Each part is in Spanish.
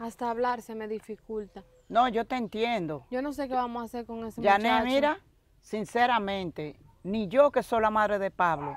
Hasta hablar se me dificulta. No, yo te entiendo. Yo no sé qué vamos a hacer con ese Yané, mira, sinceramente, ni yo que soy la madre de Pablo,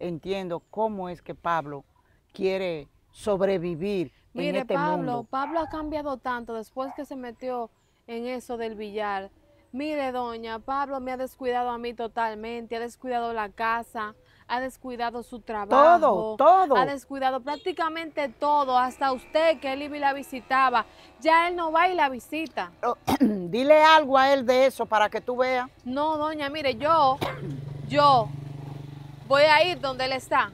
entiendo cómo es que Pablo quiere sobrevivir Mire, en este Pablo, Pablo ha cambiado tanto después que se metió en eso del billar. Mire, doña, Pablo me ha descuidado a mí totalmente, ha descuidado la casa ha descuidado su trabajo. Todo, todo. Ha descuidado prácticamente todo, hasta usted que él iba y la visitaba. Ya él no va y la visita. Oh, dile algo a él de eso para que tú veas. No, doña, mire, yo, yo voy a ir donde él está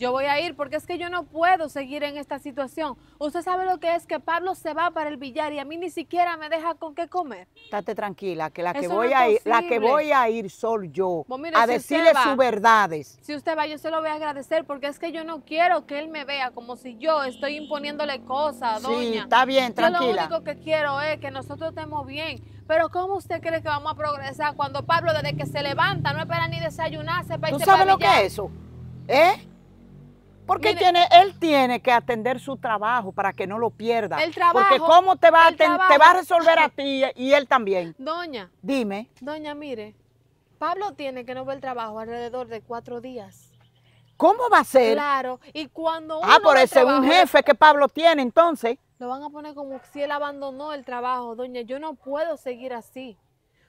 yo voy a ir porque es que yo no puedo seguir en esta situación. Usted sabe lo que es que Pablo se va para el billar y a mí ni siquiera me deja con qué comer. Estate tranquila, que la que, voy, a ir, la que voy a ir soy yo, a decirle sus verdades. Si usted va, yo se lo voy a agradecer porque es que yo no quiero que él me vea como si yo estoy imponiéndole cosas, doña. Sí, está bien, tranquila. Yo lo único que quiero es que nosotros estemos bien. Pero ¿cómo usted cree que vamos a progresar cuando Pablo desde que se levanta no espera ni desayunarse para ¿Tú sabes lo que es eso? ¿Eh? Porque tiene, él tiene que atender su trabajo para que no lo pierda. El trabajo. Porque cómo te va, a, va a resolver a ti y él también. Doña. Dime. Doña, mire, Pablo tiene que no ver el trabajo alrededor de cuatro días. ¿Cómo va a ser? Claro, y cuando ah, uno Ah, por ese un jefe que Pablo tiene, entonces. Lo van a poner como si él abandonó el trabajo, doña. Yo no puedo seguir así.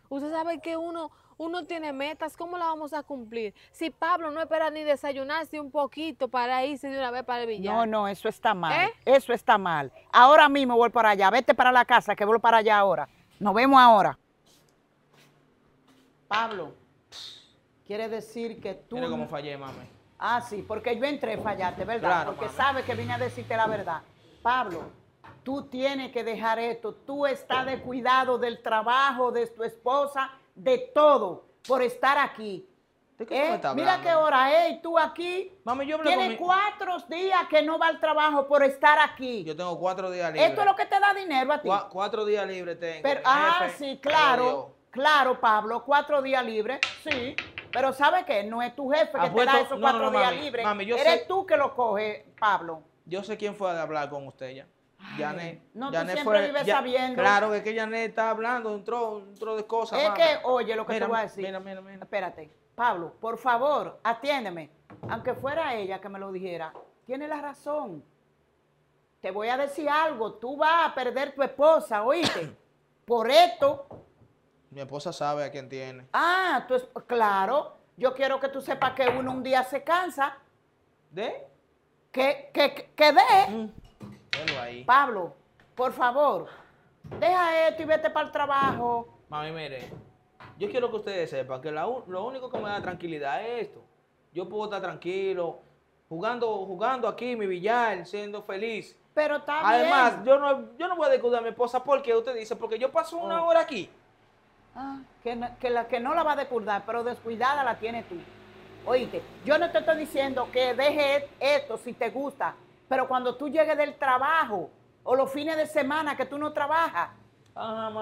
Usted sabe que uno uno tiene metas, ¿cómo la vamos a cumplir? Si Pablo no espera ni desayunarse un poquito para irse de una vez para el villano. No, no, eso está mal. ¿Eh? Eso está mal. Ahora mismo voy para allá. Vete para la casa, que voy para allá ahora. Nos vemos ahora. Pablo, quiere decir que tú... Mira cómo fallé, mami. Ah, sí, porque yo entré fallarte, ¿verdad? porque sabes sabe que vine a decirte la verdad. Pablo, tú tienes que dejar esto. Tú estás cuidado del trabajo de tu esposa de todo por estar aquí. Eh, mira qué hora ¿eh? tú aquí. Mami, yo Tienes cuatro días que no va al trabajo por estar aquí. Yo tengo cuatro días libres. Esto es lo que te da dinero a ti. cuatro días libres tengo. ah, sí, claro. Claro, Pablo, cuatro días libres, sí. Pero ¿sabe qué? No es tu jefe que ah, te pues da esos cuatro días libres. Eres tú que lo coge, Pablo. Yo sé quién fue a hablar con usted ya. Janet, no, tú siempre vives sabiendo. Claro, es que Yanet está hablando de un tro, de cosas. Es que, oye, lo que te voy a decir. Mira, mira, mira. Espérate. Pablo, por favor, atiéndeme. Aunque fuera ella que me lo dijera, tiene la razón. Te voy a decir algo. Tú vas a perder tu esposa, oíste. por esto. Mi esposa sabe a quién tiene. Ah, tú es, claro. Yo quiero que tú sepas que uno un día se cansa. ¿De? Que, que, que, de. Mm. Pablo, por favor, deja esto y vete para el trabajo. Mami, mire, yo quiero que ustedes sepan que lo único que me da tranquilidad es esto. Yo puedo estar tranquilo, jugando, jugando aquí mi billar, siendo feliz. Pero está Además, yo no, yo no voy a descuidar a mi esposa porque usted dice, porque yo paso una oh. hora aquí. Ah, que, no, la, que no la va a descuidar, pero descuidada la tiene tú. Oíste, yo no te estoy diciendo que deje esto si te gusta, pero cuando tú llegues del trabajo o los fines de semana que tú no trabajas,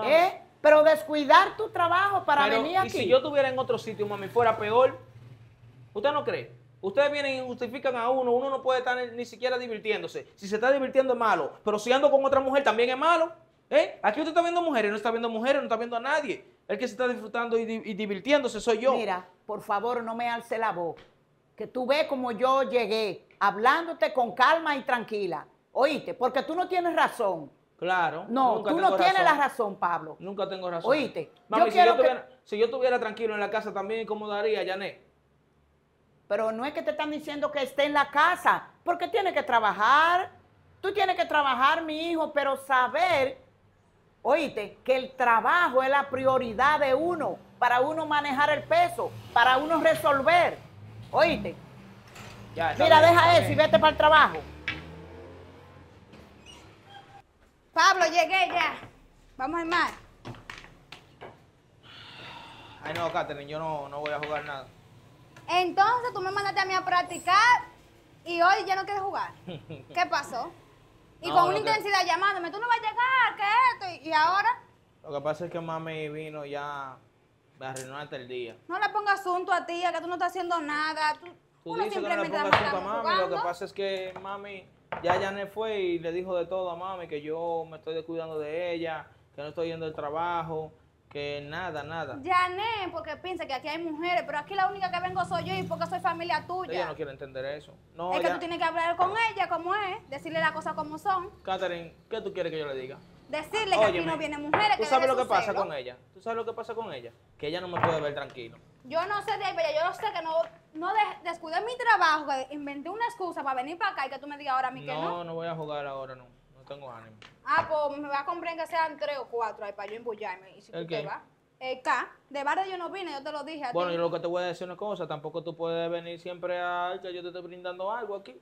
¿eh? pero descuidar tu trabajo para venir aquí. Y si yo estuviera en otro sitio, mami, fuera peor, ¿usted no cree? Ustedes vienen y justifican a uno, uno no puede estar ni siquiera divirtiéndose. Si se está divirtiendo es malo, pero si ando con otra mujer también es malo. ¿Eh? Aquí usted está viendo mujeres, no está viendo mujeres, no está viendo a nadie. El que se está disfrutando y, divirtiéndose soy yo. Mira, por favor, no me alce la voz que tú ves como yo llegué, hablándote con calma y tranquila. Oíste, porque tú no tienes razón. Claro. No, tú no tienes la razón, Pablo. Nunca tengo razón. Oíste. Mami, si, yo estuviera tranquilo en la casa, también incomodaría, Janet. Pero no es que te están diciendo que esté en la casa, porque tiene que trabajar. Tú tienes que trabajar, mi hijo, pero saber, oíste, que el trabajo es la prioridad de uno, para uno manejar el peso, para uno resolver. ¿Oíste? Mira, deja eso y vete para el trabajo. Pablo, llegué ya. Vamos a mar. Ay, no, Katherine, yo no, voy a jugar nada. Entonces tú me mandaste a mí a practicar y hoy ya no quieres jugar. ¿Qué pasó? Y con una intensidad llamándome, tú no vas a llegar, ¿qué es esto? Y ahora. Lo que pasa es que mami vino ya la hasta el día. No le ponga asunto a tía, que tú no estás haciendo nada. Tú, no asunto a mami. Lo que pasa es que mami ya Jané fue y le dijo de todo a mami, que yo me estoy descuidando de ella, que no estoy yendo al trabajo, que nada, nada. Jané, porque piensa que aquí hay mujeres, pero aquí la única que vengo soy yo y porque soy familia tuya. Ella no quiere entender eso. No, es que tú tienes que hablar con ella como es, decirle las cosas como son. Catherine, ¿qué tú quieres que yo le diga? Decirle que aquí no viene mujeres. ¿Tú sabes lo que pasa con ella? ¿Tú sabes lo que pasa con ella? Que ella no me puede ver tranquilo. Yo no sé de ella, yo sé que no, no descuidé mi trabajo, que inventé una excusa para venir para acá y que tú me digas ahora a mí que no. No, no voy a jugar ahora, no. No tengo ánimo. Ah, pues me voy a comprar que sean tres o cuatro ahí para yo embullarme. Y si ¿El qué? te vas. El K, de barrio yo no vine, yo te lo dije a bueno, ti. Bueno, yo lo que te voy a decir una cosa, tampoco tú puedes venir siempre a que yo te estoy brindando algo aquí.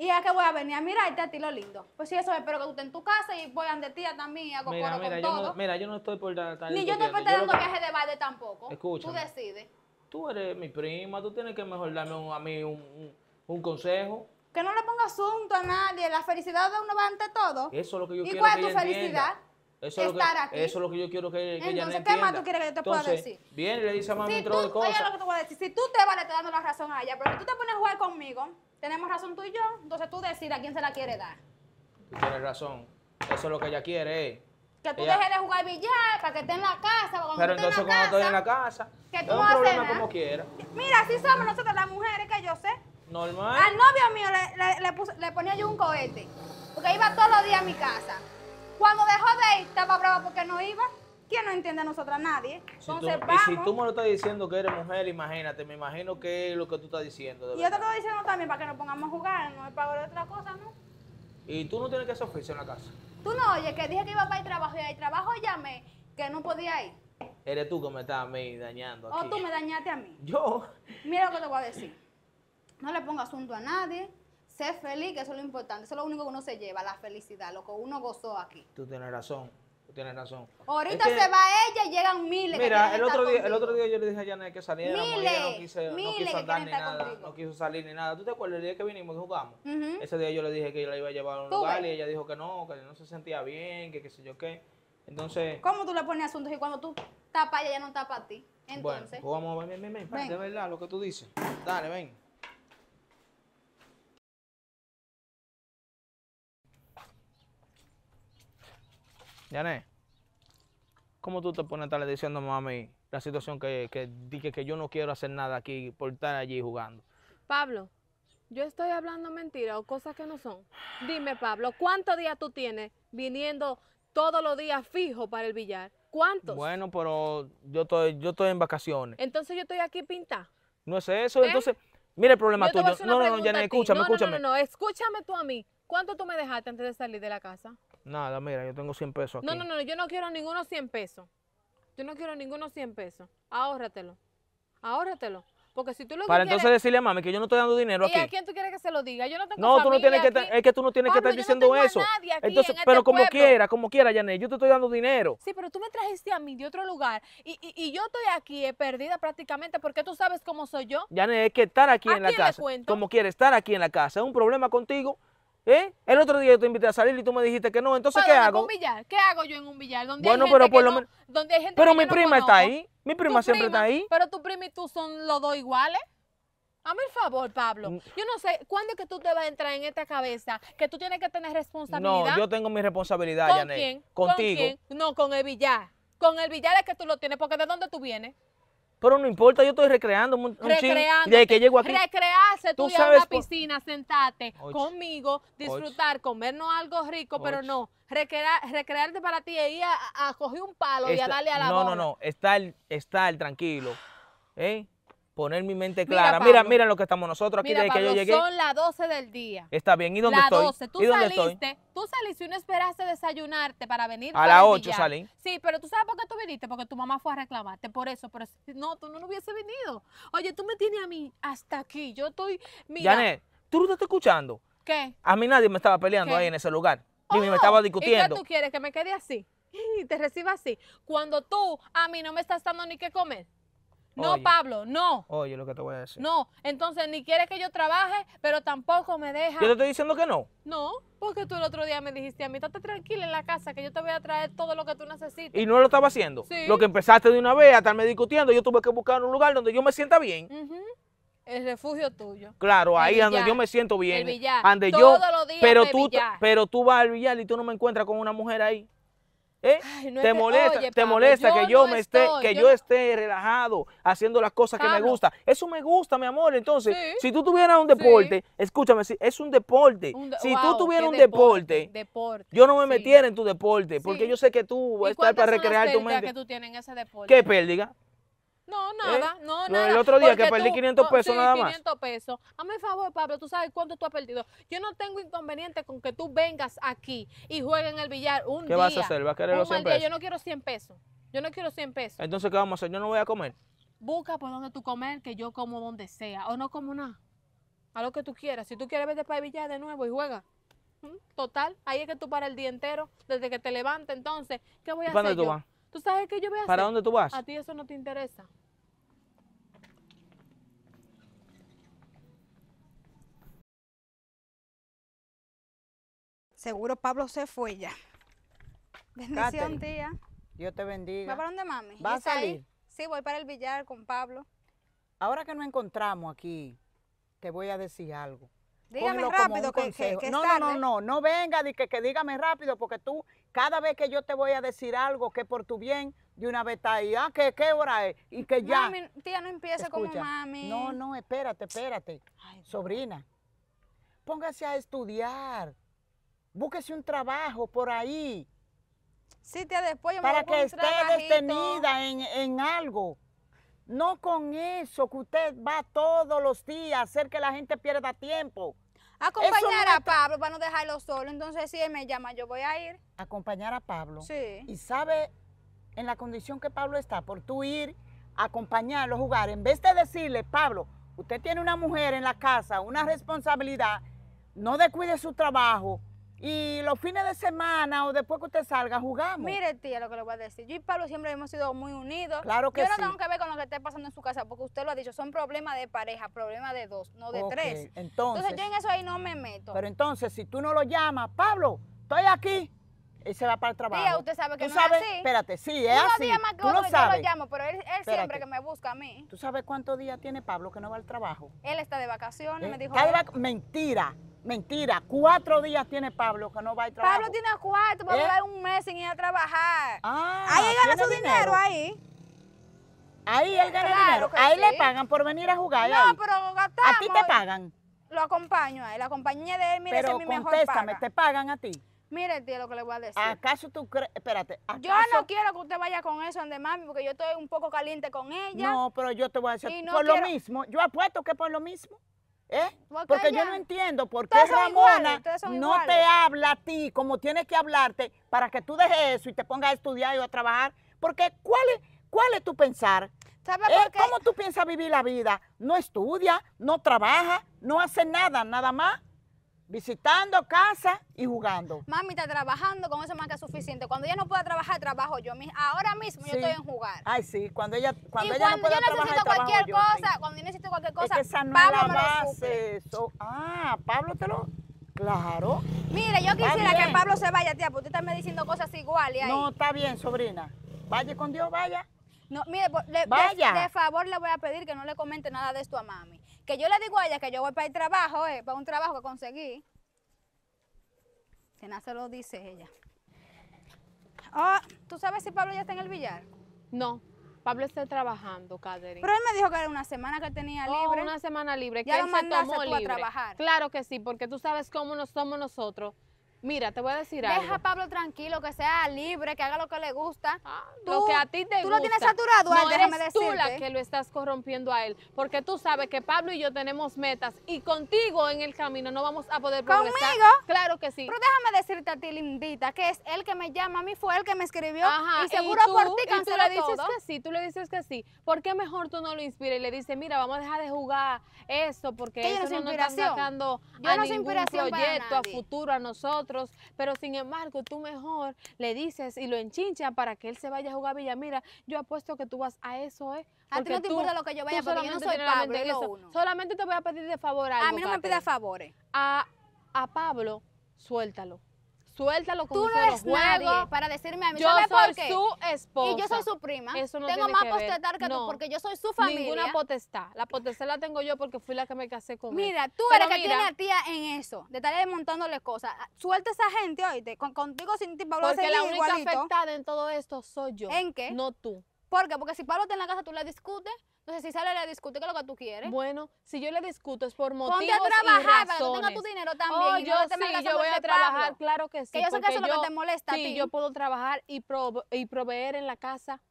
Y es que voy a venir a mirarte este a ti lo lindo. Pues sí, eso espero que tú estés en tu casa y voy de tía también, hago coro con yo No, mira, yo no estoy por dar Ni yo te estoy dando viaje de baile tampoco. Escucha. Tú decides. Tú eres mi prima, tú tienes que mejor darme un, a mí un, un, consejo. Que no le ponga asunto a nadie, la felicidad de uno va ante todo. Eso es lo que yo ¿Y quiero cuál que es tu felicidad? Eso es, estar aquí. eso es lo que yo quiero que, que Entonces, ella ¿qué más tú quieres que yo te pueda decir? Bien, le dice a mami si de cosas. Si tú te vale, te dando la razón a ella, pero si tú te pones a jugar conmigo, tenemos razón tú y yo, entonces tú decides a quién se la quiere dar. Tú tienes razón. Eso es lo que ella quiere. Eh. Que tú dejes de jugar billar para que esté en la casa. Pero entonces cuando estoy en la casa, que tú no un problema como quiera. Mira, así somos nosotros las mujeres que yo sé. Normal. Al novio mío le, le, le, le ponía yo un cohete, porque iba todos los días a mi casa. Cuando dejó de ir, estaba brava porque no iba. ¿Quién no entiende a nosotras nadie. Si si tú me lo estás diciendo que eres mujer, imagínate, me imagino que es lo que tú estás diciendo. y yo te estoy diciendo también para que nos pongamos a jugar, no es para de otra cosa, ¿no? Y tú no tienes que hacer oficio en la casa. Tú no oyes que dije que iba para ir trabajo y al trabajo llamé que no podía ir. Eres tú que me estás a mí dañando. Aquí. O tú me dañaste a mí. Yo. Mira lo que te voy a decir. No le pongas asunto a nadie. Sé feliz, que eso es lo importante. Eso es lo único que uno se lleva, la felicidad, lo que uno gozó aquí. Tú tienes razón. Tienes razón. Ahorita se va ella y llegan miles. Mira, el, otro día, el otro día yo le dije a Janet que saliera. ella no, quise, no quiso andar ni nada. No quiso salir ni nada. ¿Tú te acuerdas el día que vinimos y jugamos? Ese día yo le dije que yo la iba a llevar a un lugar y ella dijo que no, que no se sentía bien, que qué sé yo qué. Entonces. ¿Cómo tú le pones asuntos y cuando tú tapas ella, ella no tapa a ti? Entonces. Bueno, ven, ven, ven, ven. de verdad lo que tú dices. Dale, ven. Yané, ¿cómo tú te pones a estarle diciendo, mami, la situación que, dije que yo no quiero hacer nada aquí por estar allí jugando? Pablo, yo estoy hablando mentiras o cosas que no son. Dime, Pablo, ¿cuántos días tú tienes viniendo todos los días fijo para el billar? ¿Cuántos? Bueno, pero yo estoy, yo estoy en vacaciones. Entonces yo estoy aquí pintada. No es eso, ¿Eh? entonces, mira el problema tuyo. No, no, no, ya escúchame, escúchame. No, no, no, escúchame tú a mí. ¿Cuánto tú me dejaste antes de salir de la casa? Nada, mira, yo tengo 100 pesos. Aquí. No, no, no, yo no quiero ninguno 100 pesos. Yo no quiero ninguno 100 pesos. Ahórratelo. Ahórratelo. Porque si tú lo Para entonces decirle a mami que yo no estoy dando dinero aquí. ¿Y a quién tú quieres que se lo diga? Yo no tengo No, tú no tienes que estar, es que tú no tienes que estar diciendo no tengo eso. entonces, este pero como quiera, como quiera, Yané, yo te estoy dando dinero. Sí, pero tú me trajiste a mí de otro lugar y, y, yo estoy aquí eh, perdida prácticamente porque tú sabes cómo soy yo. Yané, es que estar aquí en la casa, como quieres estar aquí en la casa, es un problema contigo ¿Eh? El otro día yo te invité a salir y tú me dijiste que no, entonces ¿qué hago? Un billar? ¿Qué hago yo en un billar? Donde bueno, hay gente pero por lo menos... Donde hay gente pero mi prima está ahí, mi prima siempre está ahí. Pero tu prima y tú son los dos iguales. A el favor, Pablo. Mm. Yo no sé, ¿cuándo es que tú te vas a entrar en esta cabeza que tú tienes que tener responsabilidad? No, yo tengo mi responsabilidad, ¿Con Quién? Contigo. No, con el billar. Con el billar es que tú lo tienes, porque ¿de dónde tú vienes? Pero no importa, yo estoy recreando un, que llego aquí. Recrearse, tú, tú sabes, a piscina, sentarte conmigo, disfrutar, comernos algo rico, pero no. recrearte para ti e ir a, coger un palo y a darle a la No, no, no. Estar, estar tranquilo. ¿Eh? poner mi mente clara. Mira, mira, lo que estamos nosotros aquí desde que yo llegué. Son las 12 del día. Está bien, ¿y dónde estoy? 12. Tú ¿Y dónde saliste, tú saliste y no esperaste desayunarte para venir. A las 8 salí. Sí, pero tú sabes por qué tú viniste, porque tu mamá fue a reclamarte por eso, pero si no, tú no, hubieses hubiese venido. Oye, tú me tienes a mí hasta aquí, yo estoy, mira. Janet, ¿tú no te estás escuchando? ¿Qué? A mí nadie me estaba peleando ahí en ese lugar, me oh, estaba discutiendo. ¿Y qué tú quieres, que me quede así? Y te reciba así, cuando tú a mí no me estás dando ni qué comer. No, Pablo, no. Oye, lo que te voy a decir. No, entonces ni quieres que yo trabaje, pero tampoco me deja. Yo te estoy diciendo que no. No, porque tú el otro día me dijiste a mí, estate tranquila en la casa, que yo te voy a traer todo lo que tú necesitas. Y no lo estaba haciendo. Lo que empezaste de una vez a estarme discutiendo, yo tuve que buscar un lugar donde yo me sienta bien. El refugio tuyo. Claro, ahí es donde yo me siento bien. El Todos los días pero, tú, pero tú vas al billar y tú no me encuentras con una mujer ahí. ¿Eh? te, molesta, te molesta, que yo me esté, que yo, esté relajado haciendo las cosas que me ah, gusta. Eso me gusta, mi amor. Entonces, si tú tuvieras un deporte, escúchame, si es un deporte. si tú tuvieras un deporte, yo no me metiera en tu deporte, porque yo sé que tú vas a estar para recrear tu mente. Que tienes ¿Qué pérdida? No, ¿Eh? nada, no, nada. El otro día que perdí 500 pesos nada 500 más. pesos. Hazme el favor, Pablo, tú sabes cuánto tú has perdido. Yo no tengo inconveniente con que tú vengas aquí y juegues en el billar un día. ¿Qué vas a hacer? ¿Vas a querer los 100 pesos? Yo no quiero 100 pesos. Yo no quiero 100 pesos. Entonces, ¿qué vamos a hacer? Yo no voy a comer. Busca por donde tú comer, que yo como donde sea. O no como nada. A lo que tú quieras. Si tú quieres verte para el billar de nuevo y juega. ¿Mm? Total, ahí es que tú para el día entero, desde que te levantes. Entonces, ¿qué voy a hacer? ¿Tú sabes qué yo voy a ¿Para hacer? ¿Para dónde tú vas? A ti eso no te interesa. Seguro Pablo se fue ya. Bendición, tía. Dios te bendiga. ¿Va para dónde, mami? ¿Va a ¿eh? salir? Sí, voy para el billar con Pablo. Ahora que nos encontramos aquí, te voy a decir algo. Dígame rápido, que, no, no, no, no, no venga, que, que dígame rápido, porque tú cada vez que yo te voy a decir algo que por tu bien, de una vez está ahí, ah, que qué hora es, y que ya. Mami, tía, no empiece como mami. No, no, espérate, espérate. Sobrina, póngase a estudiar. Búsquese un trabajo por ahí. Sí, te después yo Para voy que esté detenida en, en algo. No con eso que usted va todos los días a hacer que la gente pierda tiempo acompañar a Pablo para no dejarlo solo. Entonces, si él me llama, yo voy a ir. Acompañar a Pablo. Sí. Y sabe en la condición que Pablo está, por tú ir, acompañarlo, jugar, en vez de decirle, Pablo, usted tiene una mujer en la casa, una responsabilidad, no descuide su trabajo, y los fines de semana o después que usted salga, jugamos. Mire, tía, lo que le voy a decir. Yo y Pablo siempre hemos sido muy unidos. Claro que sí. Yo no tengo que ver con lo que esté pasando en su casa, porque usted lo ha dicho, son problemas de pareja, problemas de dos, no de tres. Entonces, yo en eso ahí no me meto. Pero entonces, si tú no lo llamas, Pablo, estoy aquí, él se va para el trabajo. Tía, usted sabe que no es así. Espérate, sí, es así. así. más que otro, lo Yo lo llamo, pero él, él siempre que me busca a mí. ¿Tú sabes cuántos días tiene Pablo que no va al trabajo? Él está de vacaciones, eh, me dijo. Vac... Mentira. Mentira, cuatro días tiene Pablo que no va a trabajar. Pablo tiene cuatro, va a durar un mes sin ir a trabajar. Ah, ahí él gana su dinero, ahí. Ahí él gana claro dinero. Ahí le pagan por venir a jugar. No, pero gastamos. ¿A ti te pagan? Lo acompaño ahí, La compañía de él, mire, pero es mi mejor paga. ¿te pagan a ti? Mire, tío, lo que le voy a decir. ¿Acaso tú crees? Espérate. ¿acaso? Yo no quiero que usted vaya con eso ande mami, porque yo estoy un poco caliente con ella. No, pero yo te voy a decir, por lo mismo. Yo apuesto que por lo mismo. ¿Eh? Porque, yo no entiendo por qué Ramona no te habla a ti como tiene que hablarte para que tú dejes eso y te pongas a estudiar y a trabajar. Porque ¿cuál es, cuál es tu pensar? ¿Eh? ¿Cómo tú piensas vivir la vida? No estudia, no trabaja, no hace nada, nada más visitando casa y jugando. Mami está trabajando, con eso más que suficiente. Cuando ella no pueda trabajar, trabajo yo. Ahora mismo yo estoy en jugar. Ay, sí, cuando ella, cuando ella no pueda yo necesito cualquier cosa, Cuando yo necesito cualquier cosa, esa no Pablo la Me lo ah, Pablo te lo... Claro. Mire, yo quisiera que Pablo se vaya, tía, porque tú estás me diciendo cosas iguales ahí. No, está bien, sobrina. Vaya con Dios, vaya. No, mire, vaya. de favor le voy a pedir que no le comente nada de esto a mami que yo le digo a ella que yo voy para el trabajo, eh, para un trabajo que conseguí. Que nada se lo dice ella. Ah, ¿tú sabes si Pablo ya está en el billar? No, Pablo está trabajando, Pero él me dijo que era una semana que tenía oh, libre. una semana libre. que él se tomó libre. trabajar. Claro que sí, porque tú sabes cómo nos somos nosotros. Mira, te voy a decir algo. Deja a Pablo tranquilo, que sea libre, que haga lo que le gusta. Ah, lo que a ti te tú gusta. Tú lo tienes saturado, no déjame eres tú la que lo estás corrompiendo a él, porque tú sabes que Pablo y yo tenemos metas y contigo en el camino no vamos a poder progresar. ¿Conmigo? Claro que sí. Pero déjame decirte a ti, lindita, que es él que me llama, a mí fue el que me escribió Ajá, y seguro por ti canceló todo. tú le dices que sí, tú le dices que sí. ¿Por qué mejor tú no lo inspiras y le dices, mira, vamos a dejar de jugar eso porque eso no nos está sacando a ningún proyecto, a futuro, a nosotros? pero sin embargo tú mejor le dices y lo enchincha para que él se vaya a jugar a Villa. Mira, yo apuesto que tú vas a eso, ¿eh? Porque a ti no te tú, importa lo que yo vaya, porque yo no soy Pablo, Solamente te voy a pedir de favor algo, A mí no me pidas favores. A, a Pablo, suéltalo. Suéltalo como Tú no eres nadie para decirme a mí. Yo soy por su esposa. Y yo soy su prima. Eso no tengo más potestad que tú porque yo soy su familia. Ninguna potestad. La potestad la tengo yo porque fui la que me casé con él. Mira, tú eres la que tiene a tía en eso, de estar desmontándole cosas. Ah, suelta a esa gente, oíste. contigo sin ti, Pablo, Porque la única afectada en todo esto soy yo. ¿En qué? No tú. ¿Por qué? Porque si Pablo está en la casa, tú le discutes. Entonces, si sale, le discute que es lo que tú quieres. Bueno, si yo le discuto es por motivos Ponte a trabajar para que tú tengas tu dinero también. Oh, yo, sí, yo voy a trabajar, claro que sí. Que yo sé que eso es lo que te molesta sí, yo puedo trabajar y, y proveer en la casa.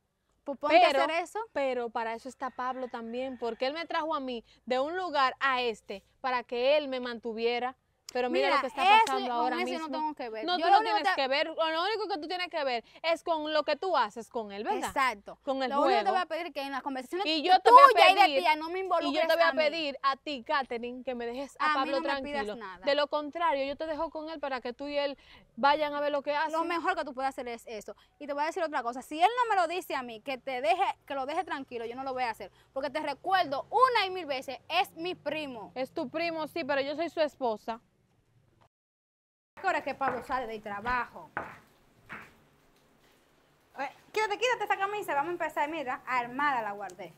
Pues hacer eso. Pero para eso está Pablo también, porque él me trajo a mí de un lugar a este, para que él me mantuviera. Pero mira, lo que está pasando ahora con eso mismo. no tengo que ver. No, yo tú no tienes que ver. Lo único que tú tienes que ver es con lo que tú haces con él, ¿verdad? Exacto. Con el lo Único que te voy a pedir que en las conversaciones y yo te voy a pedir, y de tía no me involucres. Y yo te voy a, pedir a ti, Katherine, que me dejes a, a Pablo no tranquilo. Nada. De lo contrario, yo te dejo con él para que tú y él vayan a ver lo que hacen. Lo mejor que tú puedes hacer es eso. Y te voy a decir otra cosa. Si él no me lo dice a mí, que te deje, que lo deje tranquilo, yo no lo voy a hacer. Porque te recuerdo una y mil veces, es mi primo. Es tu primo, sí, pero yo soy su esposa. Ahora que Pablo sale del trabajo. Eh, quítate, quítate esa camisa. Vamos a empezar. Mira, armada la guardé.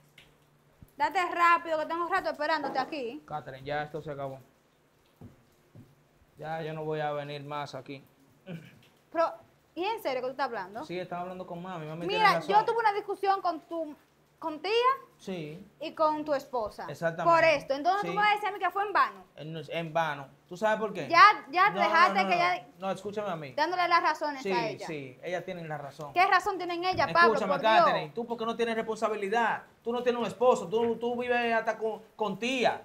Date rápido, que tengo un rato esperándote aquí. Catherine, ya esto se acabó. Ya yo no voy a venir más aquí. Pero, ¿y en serio que tú estás hablando? Sí, estaba hablando con mami. Mira, yo tuve una discusión con tu con tía sí. y con tu esposa. Exactamente. Por esto. Entonces tú tú vas a decirme que fue en vano. En, vano. ¿Tú sabes por qué? Ya, ya dejaste que ella. No, escúchame a mí. Dándole las razones sí, a ella. Sí, sí, ellas tienen la razón. ¿Qué razón tienen ella Pablo? Escúchame, Katherine, Catherine. ¿por Tú porque no tienes responsabilidad. Tú no tienes un esposo. Tú, tú vives hasta con, con tía.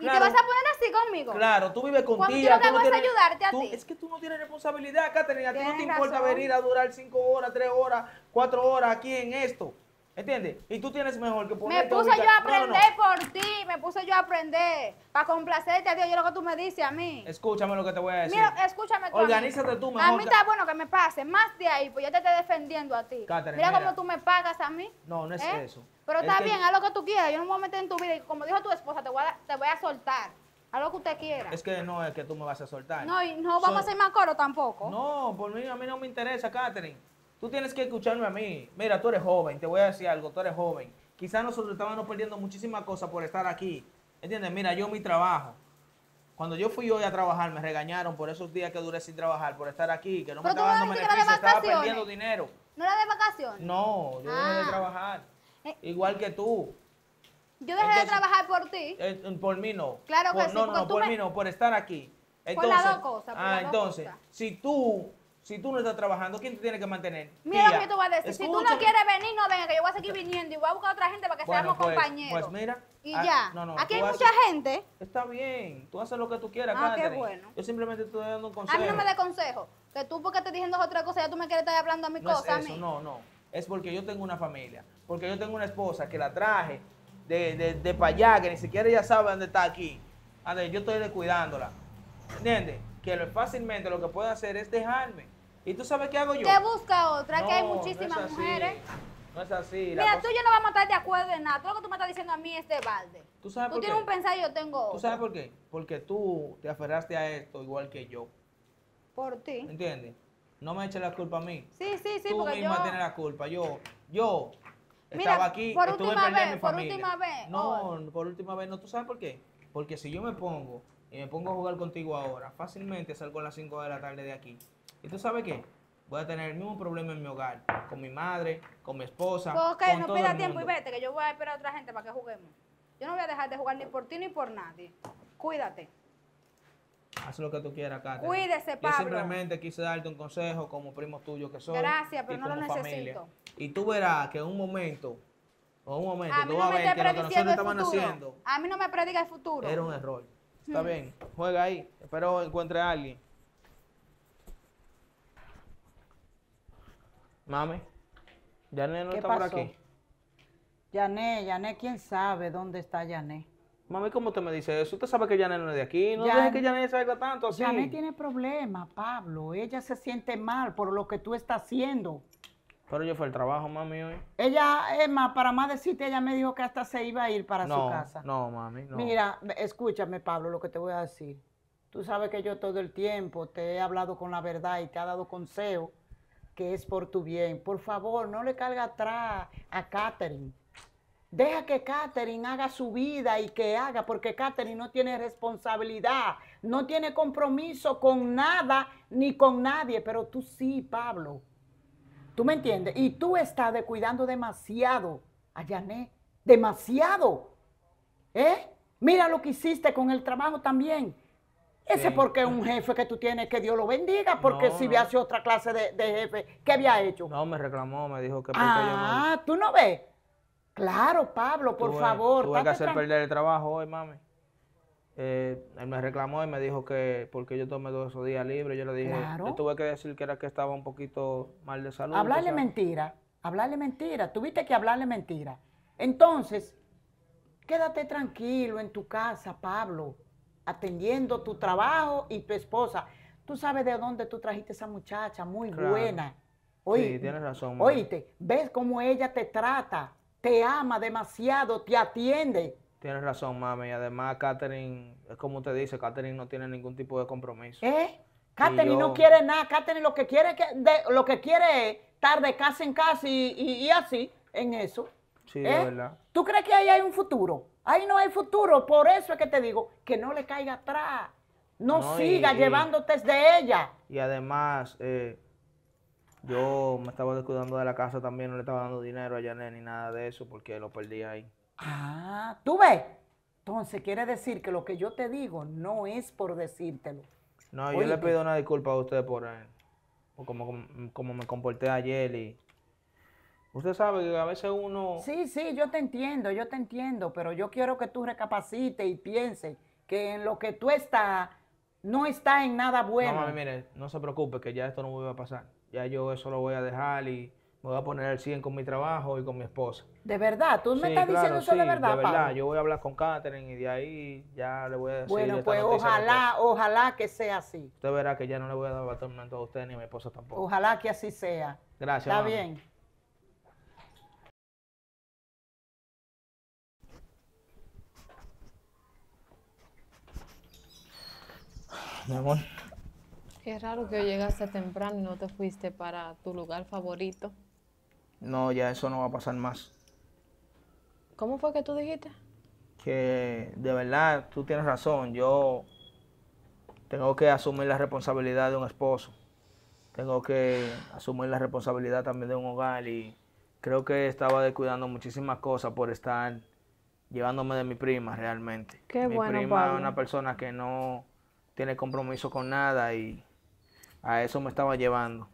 y te vas a poner así conmigo. Claro, tú vives con tía. Yo no que voy a ayudarte a ti. Es que tú no tienes responsabilidad, Katherine. A ti no te importa venir a durar cinco horas, tres horas, cuatro horas aquí en esto. ¿Entiendes? Y tú tienes mejor que poner. Me puse yo a aprender por ti, me puse yo a aprender. Para complacerte a Dios, yo lo que tú me dices a mí. Escúchame lo que te voy a decir. Mira, escúchame tú. Organízate tú mejor. A mí está bueno que me pase. Más de ahí, pues yo te estoy defendiendo a ti. mira, cómo tú me pagas a mí. No, no es ¿eh? eso. Pero está bien, haz lo que tú quieras. Yo no me voy a meter en tu vida. Y como dijo tu esposa, te voy a, te voy a soltar. Haz lo que usted quiera. Es que no es que tú me vas a soltar. No, y no vamos a ser más coro tampoco. No, por mí, a mí no me interesa, Catherine. Tú tienes que escucharme a mí. Mira, tú eres joven, te voy a decir algo, tú eres joven. Quizás nosotros estábamos perdiendo muchísimas cosas por estar aquí. ¿Entiendes? Mira, yo mi trabajo. Cuando yo fui hoy a trabajar, me regañaron por esos días que duré sin trabajar, por estar aquí, que no me estaba dando beneficio, estaba perdiendo dinero. ¿No era de vacaciones? No, yo dejé de ah. trabajar. Eh. Igual que tú. Yo dejé de trabajar por ti. Eh, por mí no. Claro que por, sí. No, no, por mí no, por estar aquí. por las dos cosas. ah, entonces, si tú si tú no estás trabajando, ¿quién te tiene que mantener? Mira lo que tú vas a decir. Si tú no quieres venir, no venga, que yo voy a seguir viniendo y voy a buscar a otra gente para que seamos pues, pues, compañeros. Pues mira. Y ah, ya. Aquí hay mucha gente. Está bien. Tú haces lo que tú quieras. Ah, qué bueno. Yo simplemente estoy dando un consejo. A mí no me dé consejo. Que tú, porque te diciendo otra cosa, ya tú me quieres estar hablando a mi cosa. a mí. No, no. Es porque yo tengo una familia. Porque yo tengo una esposa que la traje de, de, de para allá, que ni siquiera ella sabe dónde está aquí. André, yo estoy descuidándola. ¿Entiendes? Que fácilmente lo que puedo hacer es dejarme ¿Y tú sabes qué hago yo? Te busca otra, que hay muchísimas mujeres. No es así. Mira, tú y yo no vamos a estar de acuerdo en nada. Todo lo que tú me estás diciendo a mí es de balde. Tú, sabes tú tienes un pensar y yo tengo otro. ¿Tú sabes por qué? Porque tú te aferraste a esto igual que yo. Por ti. ¿Entiendes? No me eches la culpa a mí. Sí, sí, sí. Tú porque misma tienes la culpa. Yo, yo estaba aquí, por estuve última vez, por última vez. No, por última vez. No, ¿tú sabes por qué? Porque si yo me pongo y me pongo a jugar contigo ahora, fácilmente salgo a las 5 de la tarde de aquí. ¿Y tú sabes qué? Voy a tener el mismo problema en mi hogar, con mi madre, con mi esposa. Pues, ok, no pida pierdas tiempo y vete, que yo voy a esperar a otra gente para que juguemos. Yo no voy a dejar de jugar ni por ti ni por nadie. Cuídate. Haz lo que tú quieras, Kate. Cuídese, Pablo. Yo simplemente quise darte un consejo como primo tuyo que soy. Gracias, pero no lo necesito. Y tú verás que en un momento, o un momento, tú vas a ver que lo que nosotros estaban haciendo. A mí no me predica el futuro. Era un error. Está mm. bien, juega ahí. Espero encuentre a alguien. Mami, Yané no está por aquí. Yané, Yané, quién sabe dónde está Yané. Mami, ¿cómo te me dice eso? Usted sabe que Yané no es de aquí. No dejes que Yané salga tanto así. Yané tiene problemas, Pablo. Ella se siente mal por lo que tú estás haciendo. Pero yo fue el trabajo, mami, hoy. Ella, Emma, para más decirte, ella me dijo que hasta se iba a ir para su casa. No, mami, no. Mira, escúchame, Pablo, lo que te voy a decir. Tú sabes que yo todo el tiempo te he hablado con la verdad y te he dado consejo que es por tu bien. Por favor, no le carga atrás a Catherine. Deja que Catherine haga su vida y que haga, porque Catherine no tiene responsabilidad, no tiene compromiso con nada ni con nadie, pero tú sí, Pablo. ¿Tú me entiendes? Y tú estás descuidando demasiado a Janet, demasiado. ¿Eh? Mira lo que hiciste con el trabajo también. Ese porque es un jefe que tú tienes, que Dios lo bendiga, porque si había sido otra clase de, jefe, ¿qué había hecho? No, me reclamó, me dijo que... Ah, ¿tú no ves? Claro, Pablo, por favor. Tuve que hacer perder el trabajo hoy, mami. Eh, él me reclamó y me dijo que porque yo tomé dos esos días libres, yo le dije, claro. tuve que decir que era que estaba un poquito mal de salud. Hablarle mentira, hablarle mentira, tuviste que hablarle mentira. Entonces, quédate tranquilo en tu casa, Pablo atendiendo tu trabajo y tu esposa. Tú sabes de dónde tú trajiste esa muchacha, muy buena. sí, tienes razón. Oíste, ves cómo ella te trata, te ama demasiado, te atiende. Tienes razón, mami. Además, Katherine, es como te dice, Katherine no tiene ningún tipo de compromiso. ¿Eh? Katherine no quiere nada. Katherine lo que quiere, que, lo que quiere es estar de casa en casa y, así, en eso. Sí, ¿Eh? verdad. ¿Tú crees que ahí hay un futuro? Ahí no hay futuro. Por eso es que te digo que no le caiga atrás. No, siga llevándote de ella. Y además, eh, yo me estaba descuidando de la casa también. No le estaba dando dinero a Janet ni nada de eso porque lo perdí ahí. Ah, tú ves. Entonces quiere decir que lo que yo te digo no es por decírtelo. No, yo le pido una disculpa a usted por, eh, como me comporté ayer y Usted sabe que a veces uno... Sí, sí, yo te entiendo, yo te entiendo, pero yo quiero que tú recapacites y pienses que en lo que tú estás no está en nada bueno. No, mami, mire, no se preocupe que ya esto no me va a pasar. Ya yo eso lo voy a dejar y me voy a poner al 100 con mi trabajo y con mi esposa. ¿De verdad? ¿Tú me estás diciendo eso de verdad, de verdad. Yo voy a hablar con Katherine y de ahí ya le voy a decir... Bueno, pues ojalá, ojalá que sea así. Usted verá que ya no le voy a dar batón a usted ni a mi esposa tampoco. Ojalá que así sea. Gracias, Está bien. mi amor. Qué raro que llegaste temprano y no te fuiste para tu lugar favorito. No, ya eso no va a pasar más. ¿Cómo fue que tú dijiste? Que de verdad tú tienes razón. Yo tengo que asumir la responsabilidad de un esposo. Tengo que asumir la responsabilidad también de un hogar y creo que estaba descuidando muchísimas cosas por estar llevándome de mi prima realmente. Qué mi bueno, prima es una persona que no tiene compromiso con nada y a eso me estaba llevando.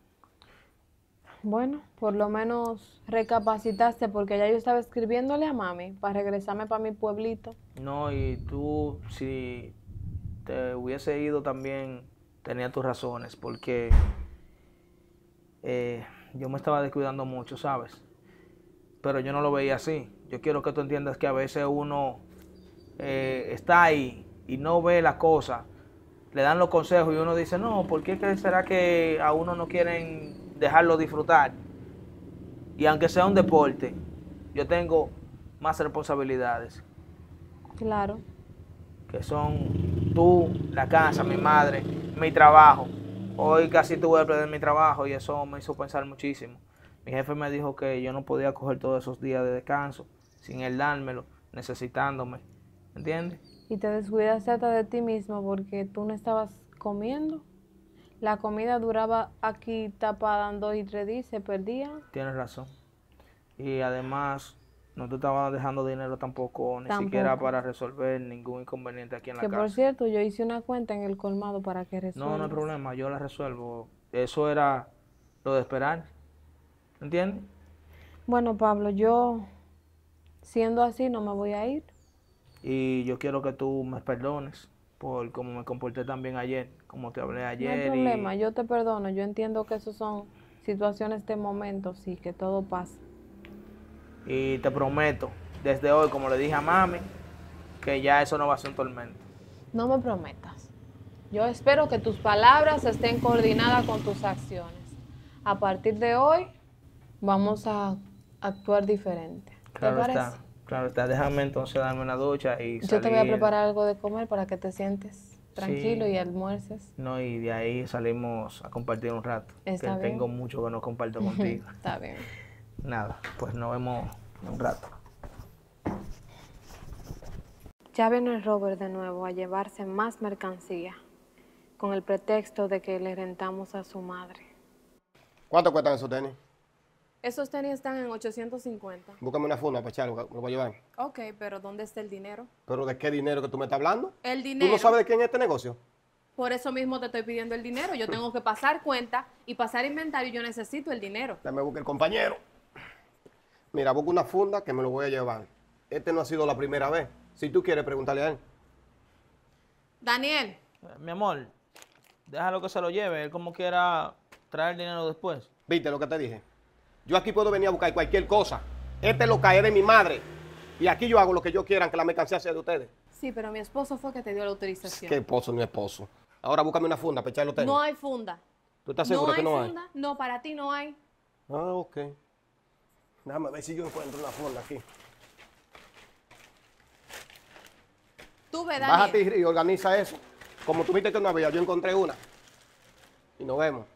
Bueno, por lo menos recapacitaste porque ya yo estaba escribiéndole a mami para regresarme para mi pueblito. No, y tú si te hubiese ido también tenía tus razones porque eh, yo me estaba descuidando mucho, ¿sabes? Pero yo no lo veía así. Yo quiero que tú entiendas que a veces uno eh, está ahí y no ve la cosa le dan los consejos y uno dice, no, ¿por qué será que a uno no quieren dejarlo disfrutar? Y aunque sea un deporte, yo tengo más responsabilidades. Claro. Que son tú, la casa, mi madre, mi trabajo. Hoy casi tuve que perder mi trabajo y eso me hizo pensar muchísimo. Mi jefe me dijo que yo no podía coger todos esos días de descanso sin él dármelo, necesitándome. ¿Entiendes? y te descuidaste hasta de ti mismo porque tú no estabas comiendo. La comida duraba aquí tapada en dos y tres días, se perdía. Tienes razón. Y además, no te estaban dejando dinero tampoco, ni siquiera para resolver ningún inconveniente aquí en la casa. Que por cierto, yo hice una cuenta en el colmado para que resuelva. No, no hay problema, yo la resuelvo. Eso era lo de esperar. ¿Entiendes? Bueno, Pablo, yo siendo así no me voy a ir. Y yo quiero que tú me perdones por cómo me comporté también ayer, como te hablé ayer. No hay problema, yo te perdono. Yo entiendo que eso son situaciones de momento, sí, que todo pasa. Y te prometo, desde hoy, como le dije a mami, que ya eso no va a ser un tormento. No me prometas. Yo espero que tus palabras estén coordinadas con tus acciones. A partir de hoy, vamos a actuar diferente. Claro ¿Te parece? Claro, déjame entonces darme una ducha y Yo te voy a preparar algo de comer para que te sientes tranquilo y almuerces. No, y de ahí salimos a compartir un rato. Está tengo mucho que no comparto contigo. está bien. Nada, pues nos vemos un rato. Ya el Robert de nuevo a llevarse más mercancía, con el pretexto de que le rentamos a su madre. ¿Cuánto cuestan esos tenis? Esos tenis están en 850. Búscame una funda para echarlo, lo voy a llevar. Ok, pero ¿dónde está el dinero? ¿Pero de qué dinero que tú me estás hablando? El dinero. ¿Tú no sabes de quién es este negocio? Por eso mismo te estoy pidiendo el dinero. Yo tengo que pasar cuenta y pasar inventario. Yo necesito el dinero. Dame busca el compañero. Mira, busca una funda que me lo voy a llevar. Este no ha sido la primera vez. Si tú quieres, pregúntale a él. Daniel. Eh, mi amor, déjalo que se lo lleve. Él como quiera traer dinero después. Viste lo que te dije. Yo aquí puedo venir a buscar cualquier cosa. Este lo cae de mi madre. Y aquí yo hago lo que yo quiera, que la mercancía sea de ustedes. Sí, pero mi esposo fue que te dio la autorización. ¿Qué esposo mi esposo? Ahora búscame una funda para echarlo No hay funda. ¿Tú estás seguro no que no hay? Funda? No, para ti no hay. Ah, ok. Déjame ver si yo encuentro una funda aquí. Tú ve, Bájate y organiza eso. Como tú viste que no había, yo encontré una. Y nos vemos.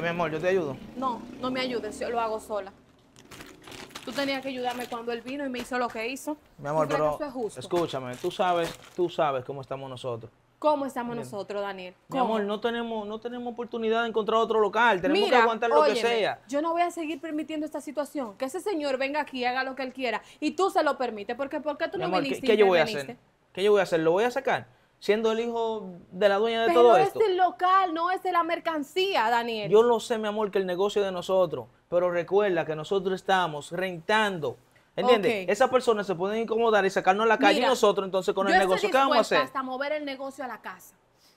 mi amor, yo te ayudo. No, no me ayudes, yo lo hago sola. Tú tenías que ayudarme cuando él vino y me hizo lo que hizo. Mi amor, pero escúchame, tú sabes, tú sabes cómo estamos nosotros. ¿Cómo estamos nosotros, Daniel? Mi amor, no tenemos, no tenemos oportunidad de encontrar otro local. Tenemos que aguantar lo que sea. Yo no voy a seguir permitiendo esta situación. Que ese señor venga aquí y haga lo que él quiera. Y tú se lo permites. Porque ¿por qué tú no me viniste? y qué yo voy a hacer? ¿Qué yo voy a hacer? ¿Lo voy a sacar? siendo el hijo de la dueña de todo esto. Pero es el local, no es de la mercancía, Daniel. Yo lo sé, mi amor, que el negocio es de nosotros, pero recuerda que nosotros estamos rentando. ¿Entiendes? Esas personas se pueden incomodar y sacarnos a la calle nosotros entonces con el negocio, ¿qué vamos a hacer? hasta mover el negocio a la casa.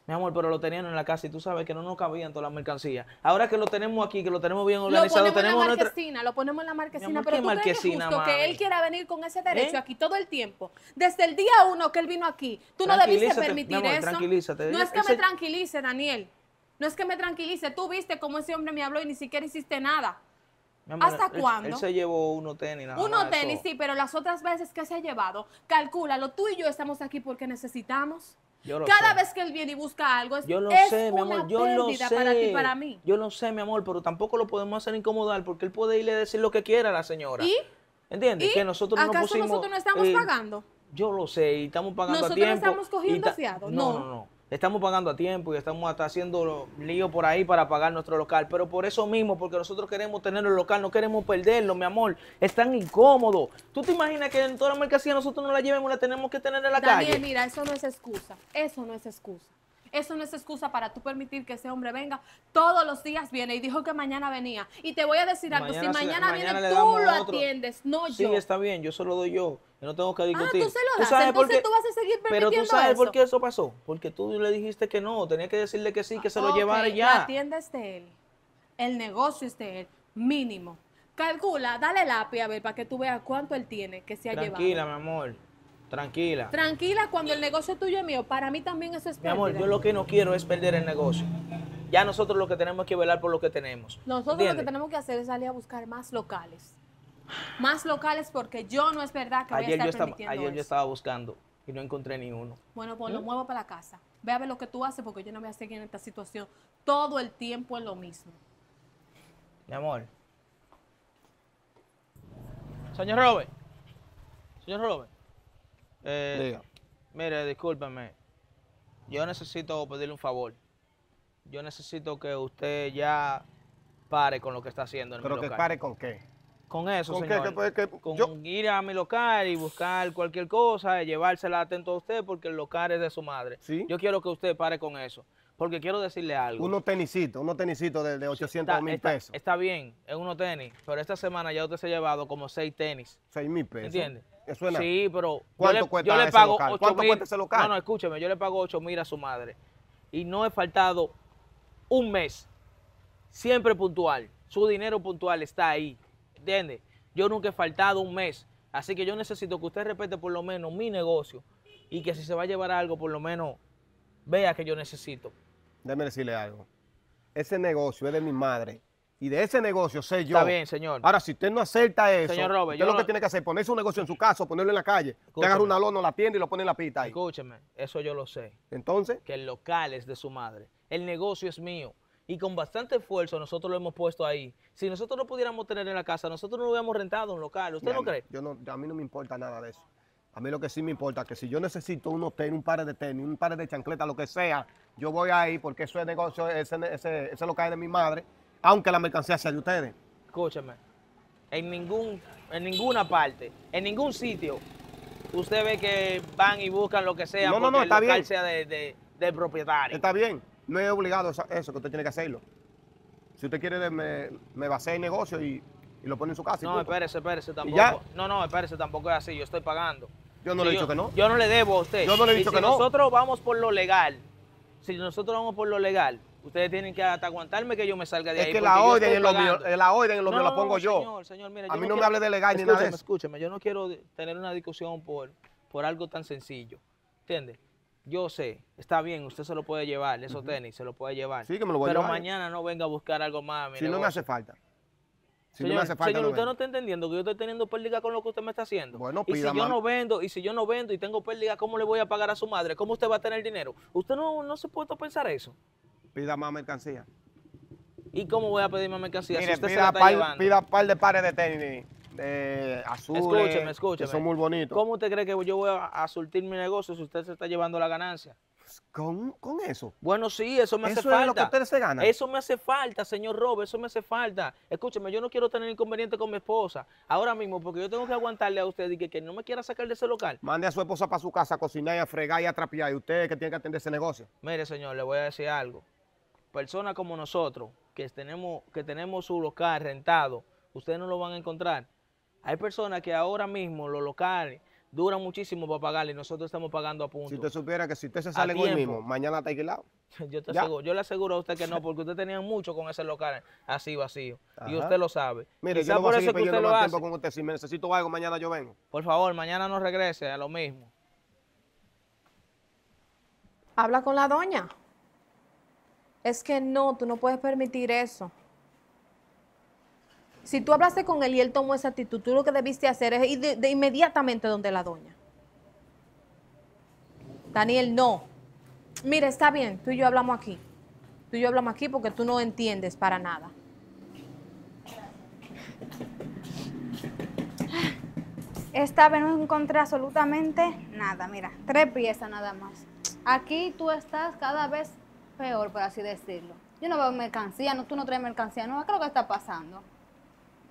Mi amor, pero lo tenían en la casa y tú sabes que no nos cabían todas las mercancías. Ahora que lo tenemos aquí, que lo tenemos bien organizado, lo tenemos en la marquesina, lo ponemos en la marquesina, amor, pero tú que, justo que él quiera venir con ese ¿Eh? derecho aquí todo el tiempo. Desde el día uno que él vino aquí, tú no debiste permitir eso. No es que me tranquilice, Daniel. No es que me tranquilice. Tú viste cómo ese hombre me habló y ni siquiera hiciste nada. ¿Hasta cuándo? Él se llevó uno tenis. Nada uno tenis, sí, pero las otras veces que se ha llevado, calcúlalo, tú y yo estamos aquí porque necesitamos. Cada vez que él viene y busca algo, es, yo lo es sé, mi para ti, para mí. Yo lo sé, mi amor, pero tampoco lo podemos hacer incomodar porque él puede irle a decir lo que quiera a la señora. ¿Y? ¿Entiendes? Que nosotros ¿Acaso no nosotros no estamos eh, pagando? Yo lo sé, y estamos pagando a tiempo. Nosotros estamos cogiendo fiado. no. no. no estamos pagando a tiempo y estamos hasta haciendo lío por ahí para pagar nuestro local. Pero por eso mismo, porque nosotros queremos tener el local, no queremos perderlo, mi amor. Es tan incómodo. ¿Tú te imaginas que en toda la mercancía nosotros no la llevemos, la tenemos que tener en la Daniel, calle? Mira, eso no es excusa. Eso no es excusa. Eso no es excusa para tú permitir que ese hombre venga. Todos los días viene y dijo que mañana venía. Y te voy a decir algo, si mañana, viene tú lo atiendes, no yo. Sí, está bien, yo solo doy yo. Yo no tengo que ah, discutir. tú se lo das, por tú vas a seguir permitiendo Pero tú sabes por qué eso pasó. Porque tú le dijiste que no, tenía que decirle que sí, ah, que se lo llevara ya. Lo este de él, el negocio es de él, mínimo. Calcula, dale lápiz a ver para que tú veas cuánto él tiene que se ha llevado. Tranquila, mi amor. Tranquila. Tranquila cuando el negocio es tuyo y mío. Para mí también eso es perder Mi amor, yo lo que no quiero es perder el negocio. Ya nosotros lo que tenemos es que velar por lo que tenemos. Nosotros lo que tenemos que hacer es salir a buscar más locales. Más locales porque yo no es verdad que voy a estar yo estaba, Ayer yo estaba buscando y no encontré ni uno. Bueno, pues ¿Eh? lo muevo para la casa. Ve a ver lo que tú haces porque yo no voy a seguir en esta situación. Todo el tiempo es lo mismo. Mi amor. Señor Robert. Señor Robert. Eh, mire, discúlpeme. Yo necesito pedirle un favor. Yo necesito que usted ya pare con lo que está haciendo en ¿Pero que pare con qué? Con eso, señor. con ir a mi local y buscar cualquier cosa, y llevársela atento a usted porque el local es de su madre. Yo quiero que usted pare con eso. Porque quiero decirle algo. Unos tenisitos, unos tenisitos de, 800 mil pesos. Está, bien, es unos tenis, pero esta semana ya usted se ha llevado como seis tenis. Seis mil pesos. ¿Entiende? Sí, pero. yo le, pago 8, mil? No, no, escúcheme, yo le pago 8 mil a su madre. Y no he faltado un mes. Siempre puntual. Su dinero puntual está ahí. ¿Entiendes? Yo nunca he faltado un mes. Así que yo necesito que usted respete por lo menos mi negocio y que si se va a llevar algo, por lo menos vea que yo necesito. Déjeme decirle algo. Ese negocio es de mi madre y de ese negocio sé yo. Está bien, señor. Ahora, si usted no acepta eso, yo lo que tiene que hacer es ponerse un negocio en su casa, ponerlo en la calle. Te agarra una lona, la tienda y lo pone en la pista ahí. Escúcheme, eso yo lo sé. Entonces. Que el local es de su madre. El negocio es mío. Y con bastante esfuerzo nosotros lo hemos puesto ahí. Si nosotros no pudiéramos tener en la casa, nosotros no lo hubiéramos rentado un local. ¿Usted no cree? Yo no, a mí no me importa nada de eso. A mí lo que sí me importa es que si yo necesito un hotel, un par de tenis, un par de chancletas, lo que sea, yo voy ahí porque eso negocio, ese, ese, ese local es de mi madre aunque la mercancía sea de ustedes. Escúchame, en, ningún, en ninguna parte, en ningún sitio, usted ve que van y buscan lo que sea no, no, no, está sea de, de, del propietario. Está bien, no es obligado eso, que usted tiene que hacerlo. Si usted quiere, me, me hacer el negocio y, y, lo pone en su casa. No, espérese, espérese, tampoco. No, no, espérese, tampoco es así, yo estoy pagando. Yo no le he dicho que no. Yo no le debo a usted. Yo no le he dicho que que si Nosotros vamos por lo legal. Si nosotros vamos por lo legal, Ustedes tienen que hasta aguantarme que yo me salga de ahí. Es que la orden, en lo mío, la orden en lo la pongo yo. a mí no, me hable de legal ni nada Escúcheme, yo no quiero tener una discusión por, por algo tan sencillo. ¿Entiendes? Yo sé, está bien, usted se lo puede llevar, esos tenis, se lo puede llevar. Sí, que me lo voy pero a llevar. mañana no venga a buscar algo más. si no me hace falta. Si no me hace falta, señor usted no está entendiendo que yo estoy teniendo pérdida con lo que usted me está haciendo. y si yo no vendo, y si yo no vendo y tengo pérdida, ¿cómo le voy a pagar a su madre? ¿Cómo usted va a tener dinero? Usted no, no se a pensar eso. Pida más mercancía. ¿Y cómo voy a pedir más mercancía si usted se par, Pida un par de pares de tenis de azules, escúcheme, escúcheme. que son muy bonitos. ¿Cómo usted cree que yo voy a, surtir mi negocio si usted se está llevando la ganancia? Pues, ¿Con, eso? Bueno, sí, eso me hace falta. Eso es lo que usted se gana. Eso me hace falta, señor Rob, eso me hace falta. Escúcheme, yo no quiero tener inconveniente con mi esposa ahora mismo porque yo tengo que aguantarle a usted y que, no me quiera sacar de ese local. Mande a su esposa para su casa a cocinar y a fregar y a trapear y usted que tiene que atender ese negocio. Mire, señor, le voy a decir algo personas como nosotros, que tenemos, que tenemos su local rentado, ustedes no lo van a encontrar. Hay personas que ahora mismo los locales duran muchísimo para pagarle y nosotros estamos pagando a punto. Si usted supiera que si usted se sale hoy mismo, mañana está alquilado. Yo te aseguro, yo le aseguro a usted que no, porque usted tenía mucho con ese local así vacío. Y usted lo sabe. Mire, por eso que usted lo con usted. Si me necesito algo, mañana yo vengo. Por favor, mañana no regrese a lo mismo. Habla con la doña. Es que no, tú no puedes permitir eso. Si tú hablaste con él y él tomó esa actitud, tú lo que debiste hacer es ir de, inmediatamente donde la doña. Daniel, no. Mira, está bien, tú y yo hablamos aquí. Tú y yo hablamos aquí porque tú no entiendes para nada. Esta vez no encontré absolutamente nada. Mira, tres piezas nada más. Aquí tú estás cada vez peor, por así decirlo. Yo no veo mercancía, no, tú no traes mercancía ¿no? ¿qué es lo que está pasando?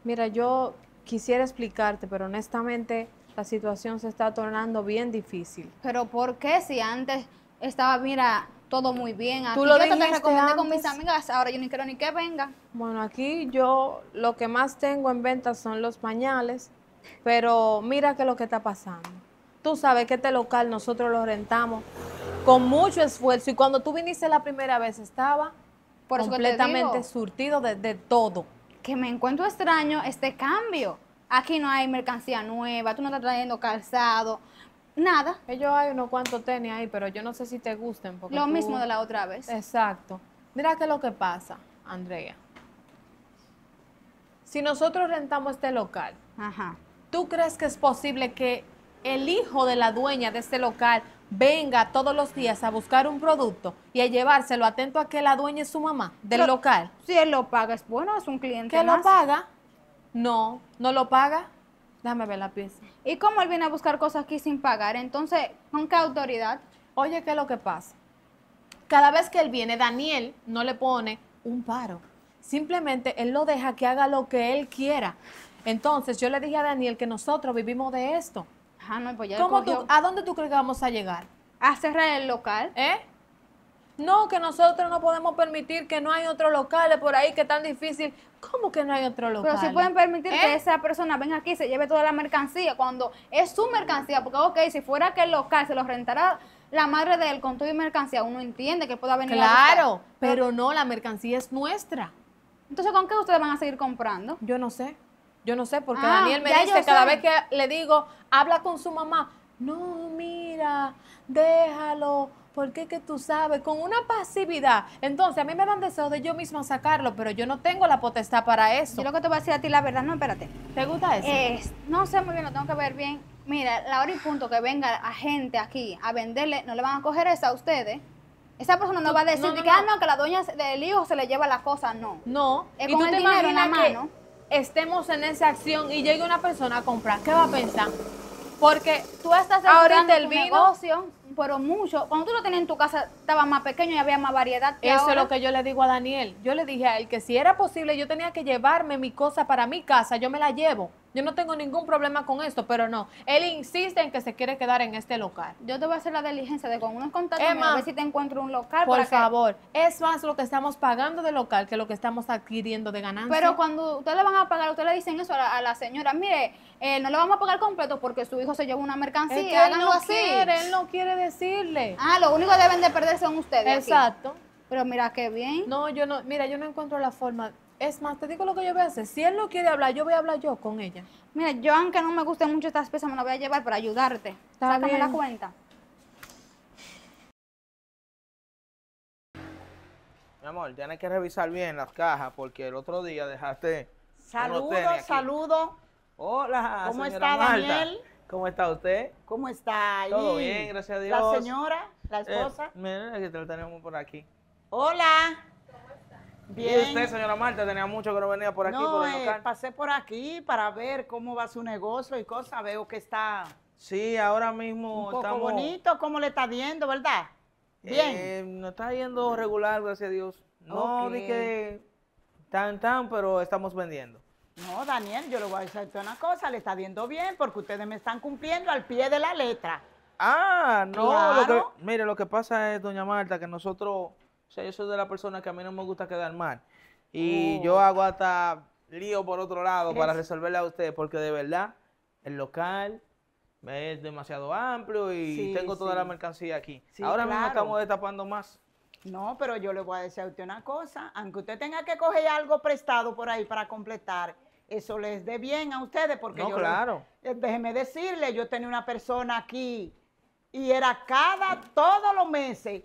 Mira, yo quisiera explicarte, pero honestamente la situación se está tornando bien difícil. Pero ¿por qué si antes estaba, mira, todo muy bien? Aquí, Tú lo yo te recomendé con mis amigas, ahora yo ni quiero ni que venga. Bueno, aquí yo lo que más tengo en venta son los pañales, pero mira qué es lo que está pasando. Tú sabes que este local nosotros lo rentamos con mucho esfuerzo. Y cuando tú viniste la primera vez estaba completamente surtido de, todo. Que me encuentro extraño este cambio. Aquí no hay mercancía nueva, tú no estás trayendo calzado, nada. Ellos hay unos cuantos tenis ahí, pero yo no sé si te gusten. Porque lo mismo de la otra vez. Exacto. Mira qué es lo que pasa, Andrea. Si nosotros rentamos este local, ¿tú crees que es posible que el hijo de la dueña de este local venga todos los días a buscar un producto y a llevárselo atento a que la dueña es su mamá del local. Si él lo paga, es bueno, es un cliente. ¿Que lo paga? No, no lo paga. Dame ver la pieza. ¿Y cómo él viene a buscar cosas aquí sin pagar? Entonces, ¿con qué autoridad? Oye, ¿qué es lo que pasa? Cada vez que él viene, Daniel no le pone un paro. Simplemente él lo deja que haga lo que él quiera. Entonces, yo le dije a Daniel que nosotros vivimos de esto no, pues ¿Cómo ¿A dónde tú crees que vamos a llegar? A cerrar el local. ¿Eh? No, que nosotros no podemos permitir que no hay otros locales por ahí que tan difícil. ¿Cómo que no hay otro local? Pero si pueden permitir que ¿Eh? esa persona venga aquí y se lleve toda la mercancía cuando es su mercancía. Porque, ok, si fuera que el local se lo rentara la madre de él con mercancía, uno entiende que pueda venir Claro, pero no, la mercancía es nuestra. Entonces, ¿con qué ustedes van a seguir comprando? Yo no sé. Yo no sé, porque ah, Daniel me dice cada vez que le digo, habla con su mamá. No, mira, déjalo, porque que tú sabes, con una pasividad. Entonces, a mí me dan deseos de yo misma sacarlo, pero yo no tengo la potestad para eso. Yo lo que te voy a decir a ti, la verdad, no, espérate. ¿Te gusta eso? no sé muy bien, lo tengo que ver bien. Mira, la hora y punto que venga a gente aquí a venderle, no le van a coger eso a ustedes. Esa persona no va a decir que, Ah, no, que la dueña del hijo se le lleva la cosa, no. No. Es con el dinero en la mano estemos en esa acción y llegue una persona a comprar, ¿qué va a pensar? Porque tú estás ahora en el negocio, pero mucho. Cuando tú lo tenías en tu casa, estaba más pequeño y había más variedad. Eso es lo que yo le digo a Daniel. Yo le dije a él que si era posible, yo tenía que llevarme mi cosa para mi casa, yo me la llevo. Yo no tengo ningún problema con esto, pero no. Él insiste en que se quiere quedar en este local. Yo te voy a hacer la diligencia de con unos contactos a ver si te encuentro un local. Por favor, es más lo que estamos pagando de local que lo que estamos adquiriendo de ganancia. Pero cuando ustedes le van a pagar, ustedes le dicen eso a la, señora, mire, eh, no le vamos a pagar completo porque su hijo se llevó una mercancía. él no así. quiere, él no quiere decirle. Ah, lo único que deben de perder son ustedes. Exacto. Pero mira qué bien. No, yo no, mira, yo no encuentro la forma es más, te digo lo que yo voy a hacer. Si él no quiere hablar, yo voy a hablar yo con ella. Mira, yo aunque no me guste mucho estas piezas, me las voy a llevar para ayudarte. Está Sácame la cuenta. Mi amor, tienes que revisar bien las cajas porque el otro día dejaste. Saludos, saludo. Hola, ¿cómo está Daniel? ¿Cómo está usted? ¿Cómo está ahí? Todo bien, gracias a Dios. La señora, la eh, esposa. mira, que te tenemos por aquí. Hola. Bien. ¿Y usted, señora Marta, tenía mucho que no venía por aquí? No, eh, pasé por aquí para ver cómo va su negocio y cosas. Veo que está... Sí, ahora mismo un poco bonito, cómo le está yendo, ¿verdad? Eh, bien. no está yendo regular, gracias a Dios. No dije que tan tan, pero estamos vendiendo. No, Daniel, yo le voy a decir una cosa, le está yendo bien porque ustedes me están cumpliendo al pie de la letra. Ah, no, claro. mire, lo que pasa es, doña Marta, que nosotros o sea, yo soy de la persona que a mí no me gusta quedar mal. Y oh. yo hago hasta lío por otro lado para resolverle a ustedes, porque de verdad el local es demasiado amplio y tengo toda la mercancía aquí. Ahora mismo estamos destapando más. No, pero yo le voy a decir a usted una cosa, aunque usted tenga que coger algo prestado por ahí para completar, eso les dé bien a ustedes porque no, claro. Eh, déjeme decirle, yo tenía una persona aquí y era cada todos los meses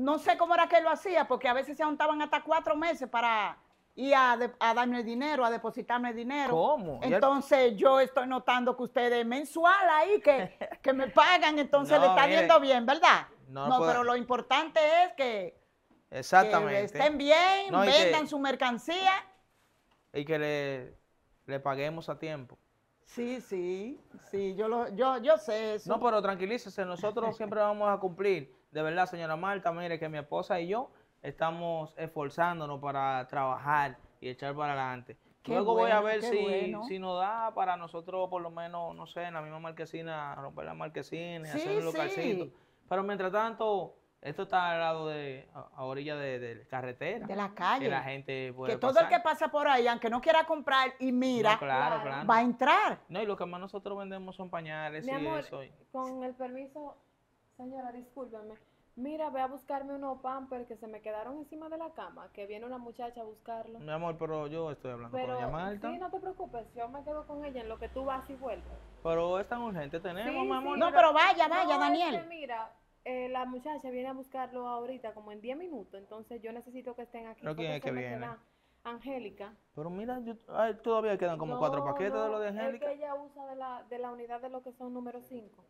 no sé cómo era que lo hacía, porque a veces se juntaban hasta cuatro meses para ir a, darme dinero, a depositarme dinero. ¿Cómo? Entonces yo estoy notando que ustedes mensual ahí, que, me pagan, entonces le está yendo bien, ¿verdad? No, pero lo importante es que, Exactamente. estén bien, vendan su mercancía. Y que le, paguemos a tiempo. Sí, sí, sí, yo, lo, yo, yo sé eso. No, pero tranquilícese, nosotros siempre vamos a cumplir. De verdad, señora Marta, mire que mi esposa y yo estamos esforzándonos para trabajar y echar para adelante. Luego voy a ver si, si nos da para nosotros, por lo menos, no sé, en la misma marquesina, romper la marquesina, y hacer un localcito. Pero mientras tanto, esto está al lado de, a orilla de, carretera. De la calle. Que la gente puede Que todo el que pasa por ahí, aunque no quiera comprar y mira, va a entrar. No, y lo que más nosotros vendemos son pañales y eso. Con el permiso, Señora, discúlpeme. Mira, voy a buscarme unos pampers que se me quedaron encima de la cama, que viene una muchacha a buscarlo. Mi amor, pero yo estoy hablando con ella, Marta. Sí, no te preocupes, yo me quedo con ella en lo que tú vas y vuelves. Pero es tan urgente, tenemos, mi amor. no, pero, vaya, vaya, Daniel. mira, eh, la muchacha viene a buscarlo ahorita, como en 10 minutos, entonces yo necesito que estén aquí. ¿Pero quién es que viene? Angélica. Pero mira, todavía quedan como cuatro paquetes de lo de Angélica. Es que ella usa de la, de la unidad de lo que son número 5.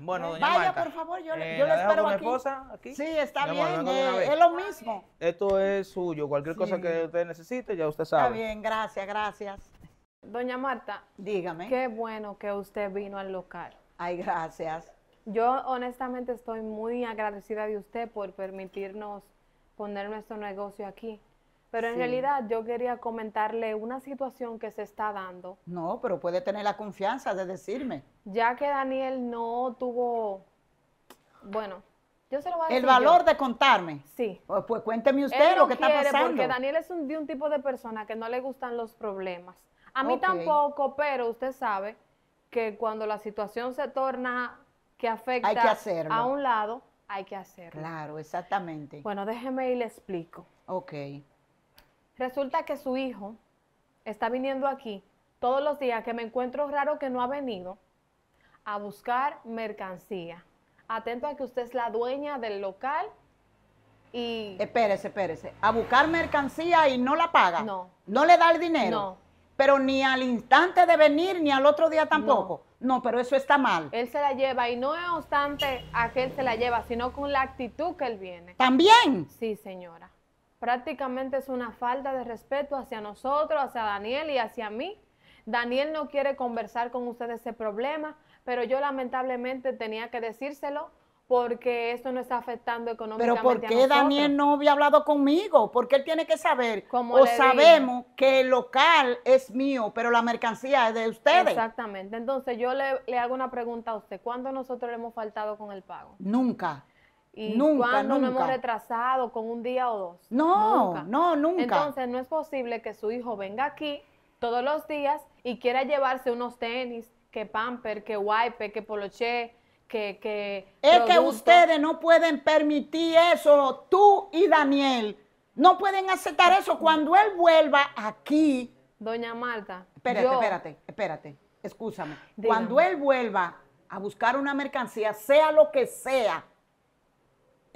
Bueno, doña Vaya, por favor, yo, le eh, espero aquí. Sí, está bien, eh, es lo mismo. Esto es suyo, cualquier cosa que usted necesite, ya usted sabe. Está bien, gracias, gracias. Doña Marta, dígame. Qué bueno que usted vino al local. Ay, gracias. Yo honestamente estoy muy agradecida de usted por permitirnos poner nuestro negocio aquí. Pero en realidad yo quería comentarle una situación que se está dando. No, pero puede tener la confianza de decirme. Ya que Daniel no tuvo, bueno, yo se lo voy a decir El valor de contarme. Sí. Pues, pues cuénteme usted lo que está pasando. Porque Daniel es un, de un tipo de persona que no le gustan los problemas. A mí tampoco, pero usted sabe que cuando la situación se torna que afecta a un lado, hay que hacerlo. Claro, exactamente. Bueno, déjeme y le explico. Ok. Resulta que su hijo está viniendo aquí todos los días que me encuentro raro que no ha venido a buscar mercancía. Atento a que usted es la dueña del local y... Espérese, espérese. A buscar mercancía y no la paga. No. No le da el dinero. No. Pero ni al instante de venir, ni al otro día tampoco. No. pero eso está mal. Él se la lleva y no es obstante a que él se la lleva, sino con la actitud que él viene. También. Sí, señora. Prácticamente es una falta de respeto hacia nosotros, hacia Daniel y hacia mí. Daniel no quiere conversar con ustedes ese problema, pero yo lamentablemente tenía que decírselo porque esto no está afectando económicamente. Pero ¿por qué Daniel no había hablado conmigo? Porque él tiene que saber. o sabemos que el local es mío, pero la mercancía es de ustedes. Exactamente. Entonces yo le, le hago una pregunta a usted. ¿Cuándo nosotros le hemos faltado con el pago? Nunca. ¿Y nunca, no hemos retrasado con un día o dos? No, no, nunca. Entonces no es posible que su hijo venga aquí todos los días y quiera llevarse unos tenis, que pamper, que wipe, que poloché, que, es que ustedes no pueden permitir eso, tú y Daniel. No pueden aceptar eso cuando él vuelva aquí. Doña Marta. Espérate, espérate, espérate. Escúchame. Cuando él vuelva a buscar una mercancía, sea lo que sea,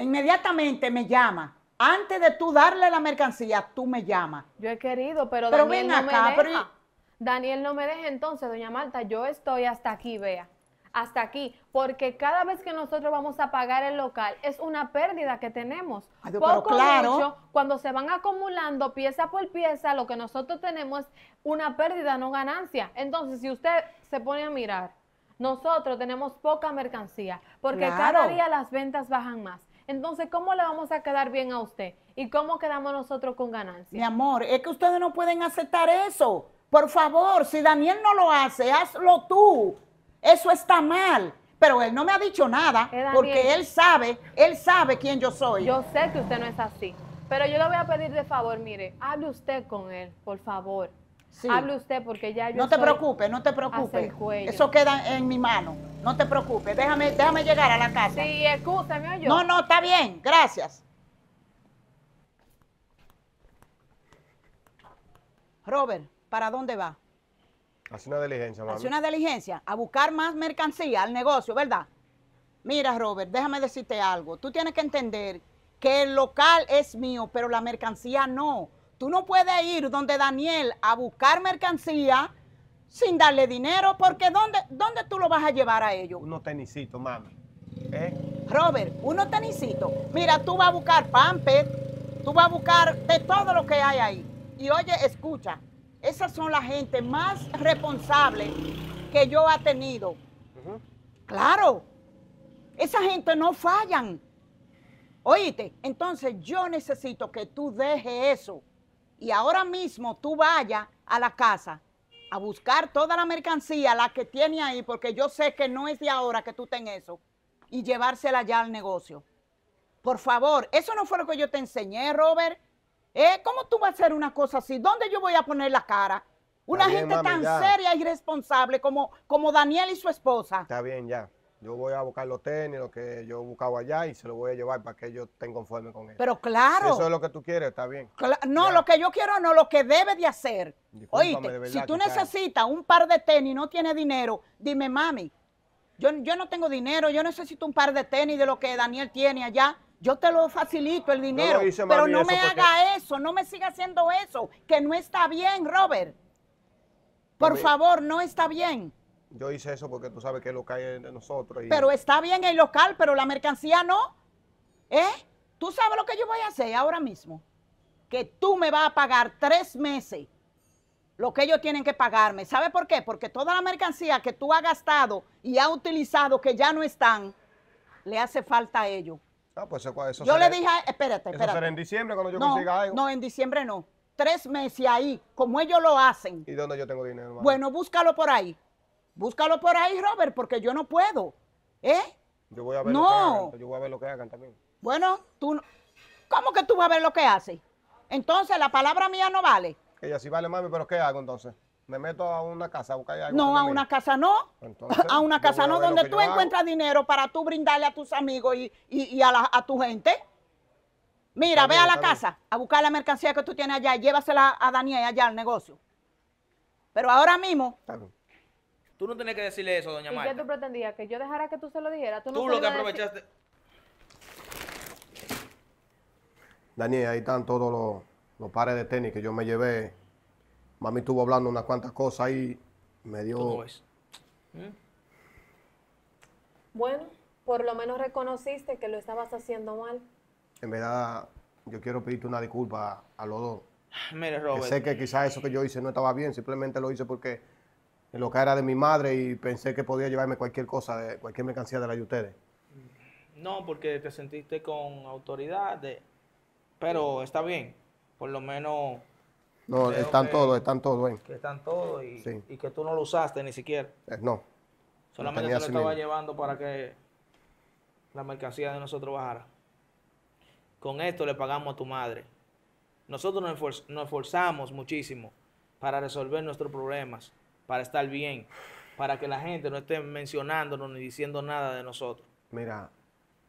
Inmediatamente me llama. Antes de tú darle la mercancía, tú me llamas. Yo he querido, pero, Daniel no me pero Daniel no me deja entonces, doña Marta. Yo estoy hasta aquí, vea hasta aquí, porque cada vez que nosotros vamos a pagar el local es una pérdida que tenemos. Poco cuando se van acumulando pieza por pieza, lo que nosotros tenemos es una pérdida, no ganancia. Entonces, si usted se pone a mirar, nosotros tenemos poca mercancía, porque cada día las ventas bajan más. Entonces, ¿cómo le vamos a quedar bien a usted? ¿Y cómo quedamos nosotros con ganancias? Mi amor, es que ustedes no pueden aceptar eso. Por favor, si Daniel no lo hace, hazlo tú. Eso está mal. Pero él no me ha dicho nada eh, porque él sabe, él sabe quién yo soy. Yo sé que usted no es así. Pero yo le voy a pedir de favor, mire, hable usted con él, por favor. Hable usted porque ya yo. No te preocupes, no te preocupes. Eso queda en mi mano. No te preocupes. Déjame, déjame llegar a la casa. Sí, escúchame, yo. No, no, está bien. Gracias. Robert, ¿para dónde va? Hace una diligencia, Hace una diligencia. A buscar más mercancía al negocio, ¿verdad? Mira, Robert, déjame decirte algo. Tú tienes que entender que el local es mío, pero la mercancía no. Tú no puedes ir donde Daniel a buscar mercancía sin darle dinero, porque ¿dónde, tú lo vas a llevar a ellos? Unos tenisitos, mami. ¿Eh? Robert, unos tenisitos. Mira, tú vas a buscar pamper, tú vas a buscar de todo lo que hay ahí. Y oye, escucha, esas son la gente más responsable que yo ha tenido. Claro, esa gente no fallan. Oíste, entonces yo necesito que tú dejes eso y ahora mismo tú vaya a la casa a buscar toda la mercancía, la que tiene ahí, porque yo sé que no es de ahora que tú ten eso, y llevársela ya al negocio. Por favor, eso no fue lo que yo te enseñé, Robert. ¿Eh? ¿Cómo tú vas a hacer una cosa así? ¿Dónde yo voy a poner la cara? Una gente tan seria y responsable como, como Daniel y su esposa. Está bien, ya. Yo voy a buscar los tenis, lo que yo he buscado allá y se los voy a llevar para que yo estén conformes con él. Pero claro. eso es lo que tú quieres, está bien. no, lo que yo quiero no, lo que debe de hacer. Oye, si tú necesitas un par de tenis, y no tienes dinero, dime, mami, yo, yo no tengo dinero, yo necesito un par de tenis de lo que Daniel tiene allá. Yo te lo facilito el dinero, pero no me haga eso, no me siga haciendo eso, que no está bien, Robert. Por favor, no está bien. Yo hice eso porque tú sabes que lo que hay de nosotros. Pero está bien el local, pero la mercancía no. ¿Eh? ¿Tú sabes lo que yo voy a hacer ahora mismo? Que tú me vas a pagar tres meses lo que ellos tienen que pagarme. ¿Sabe por qué? Porque toda la mercancía que tú has gastado y has utilizado que ya no están, le hace falta a ellos. Ah, pues eso, eso yo le dije, espérate, espérate. en diciembre cuando yo no, consiga algo. No, en diciembre no. Tres meses ahí, como ellos lo hacen. ¿Y dónde yo tengo dinero? Bueno, búscalo por ahí. Búscalo por ahí, Robert, porque yo no puedo. ¿Eh? Yo voy a ver lo que hagan. Yo voy a ver lo que hagan también. Bueno, tú no... ¿Cómo que tú vas a ver lo que haces? Entonces, la palabra mía no vale. Ella sí vale, mami, pero ¿qué hago entonces? Me meto a una casa a buscar algo. No, a una casa no. a una casa no, donde tú encuentras dinero para tú brindarle a tus amigos y, a, tu gente. Mira, ve a la casa a buscar la mercancía que tú tienes allá y llévasela a Daniel allá al negocio. Pero ahora mismo, Tú no tenías que decirle eso, doña María. ¿Y qué tú pretendías? ¿Que yo dejara que tú se lo dijeras? Tú, lo que aprovechaste... Daniel, ahí están todos los, pares de tenis que yo me llevé. Mami estuvo hablando unas cuantas cosas y Me dio... ¿Mm? Bueno, por lo menos reconociste que lo estabas haciendo mal. En verdad, yo quiero pedirte una disculpa a los dos. Mire, Robert. sé que quizás eso que yo hice no estaba bien, simplemente lo hice porque en lo que era de mi madre y pensé que podía llevarme cualquier cosa, cualquier mercancía de la de ustedes. No, porque te sentiste con autoridad, pero está bien, por lo menos... No, están todos, están todos, están todos y, que tú no lo usaste ni siquiera. Eh, no. Solamente te lo estaba llevando para que la mercancía de nosotros bajara. Con esto le pagamos a tu madre. Nosotros nos esforzamos muchísimo para resolver nuestros problemas para estar bien, para que la gente no esté mencionándonos ni diciendo nada de nosotros. Mira,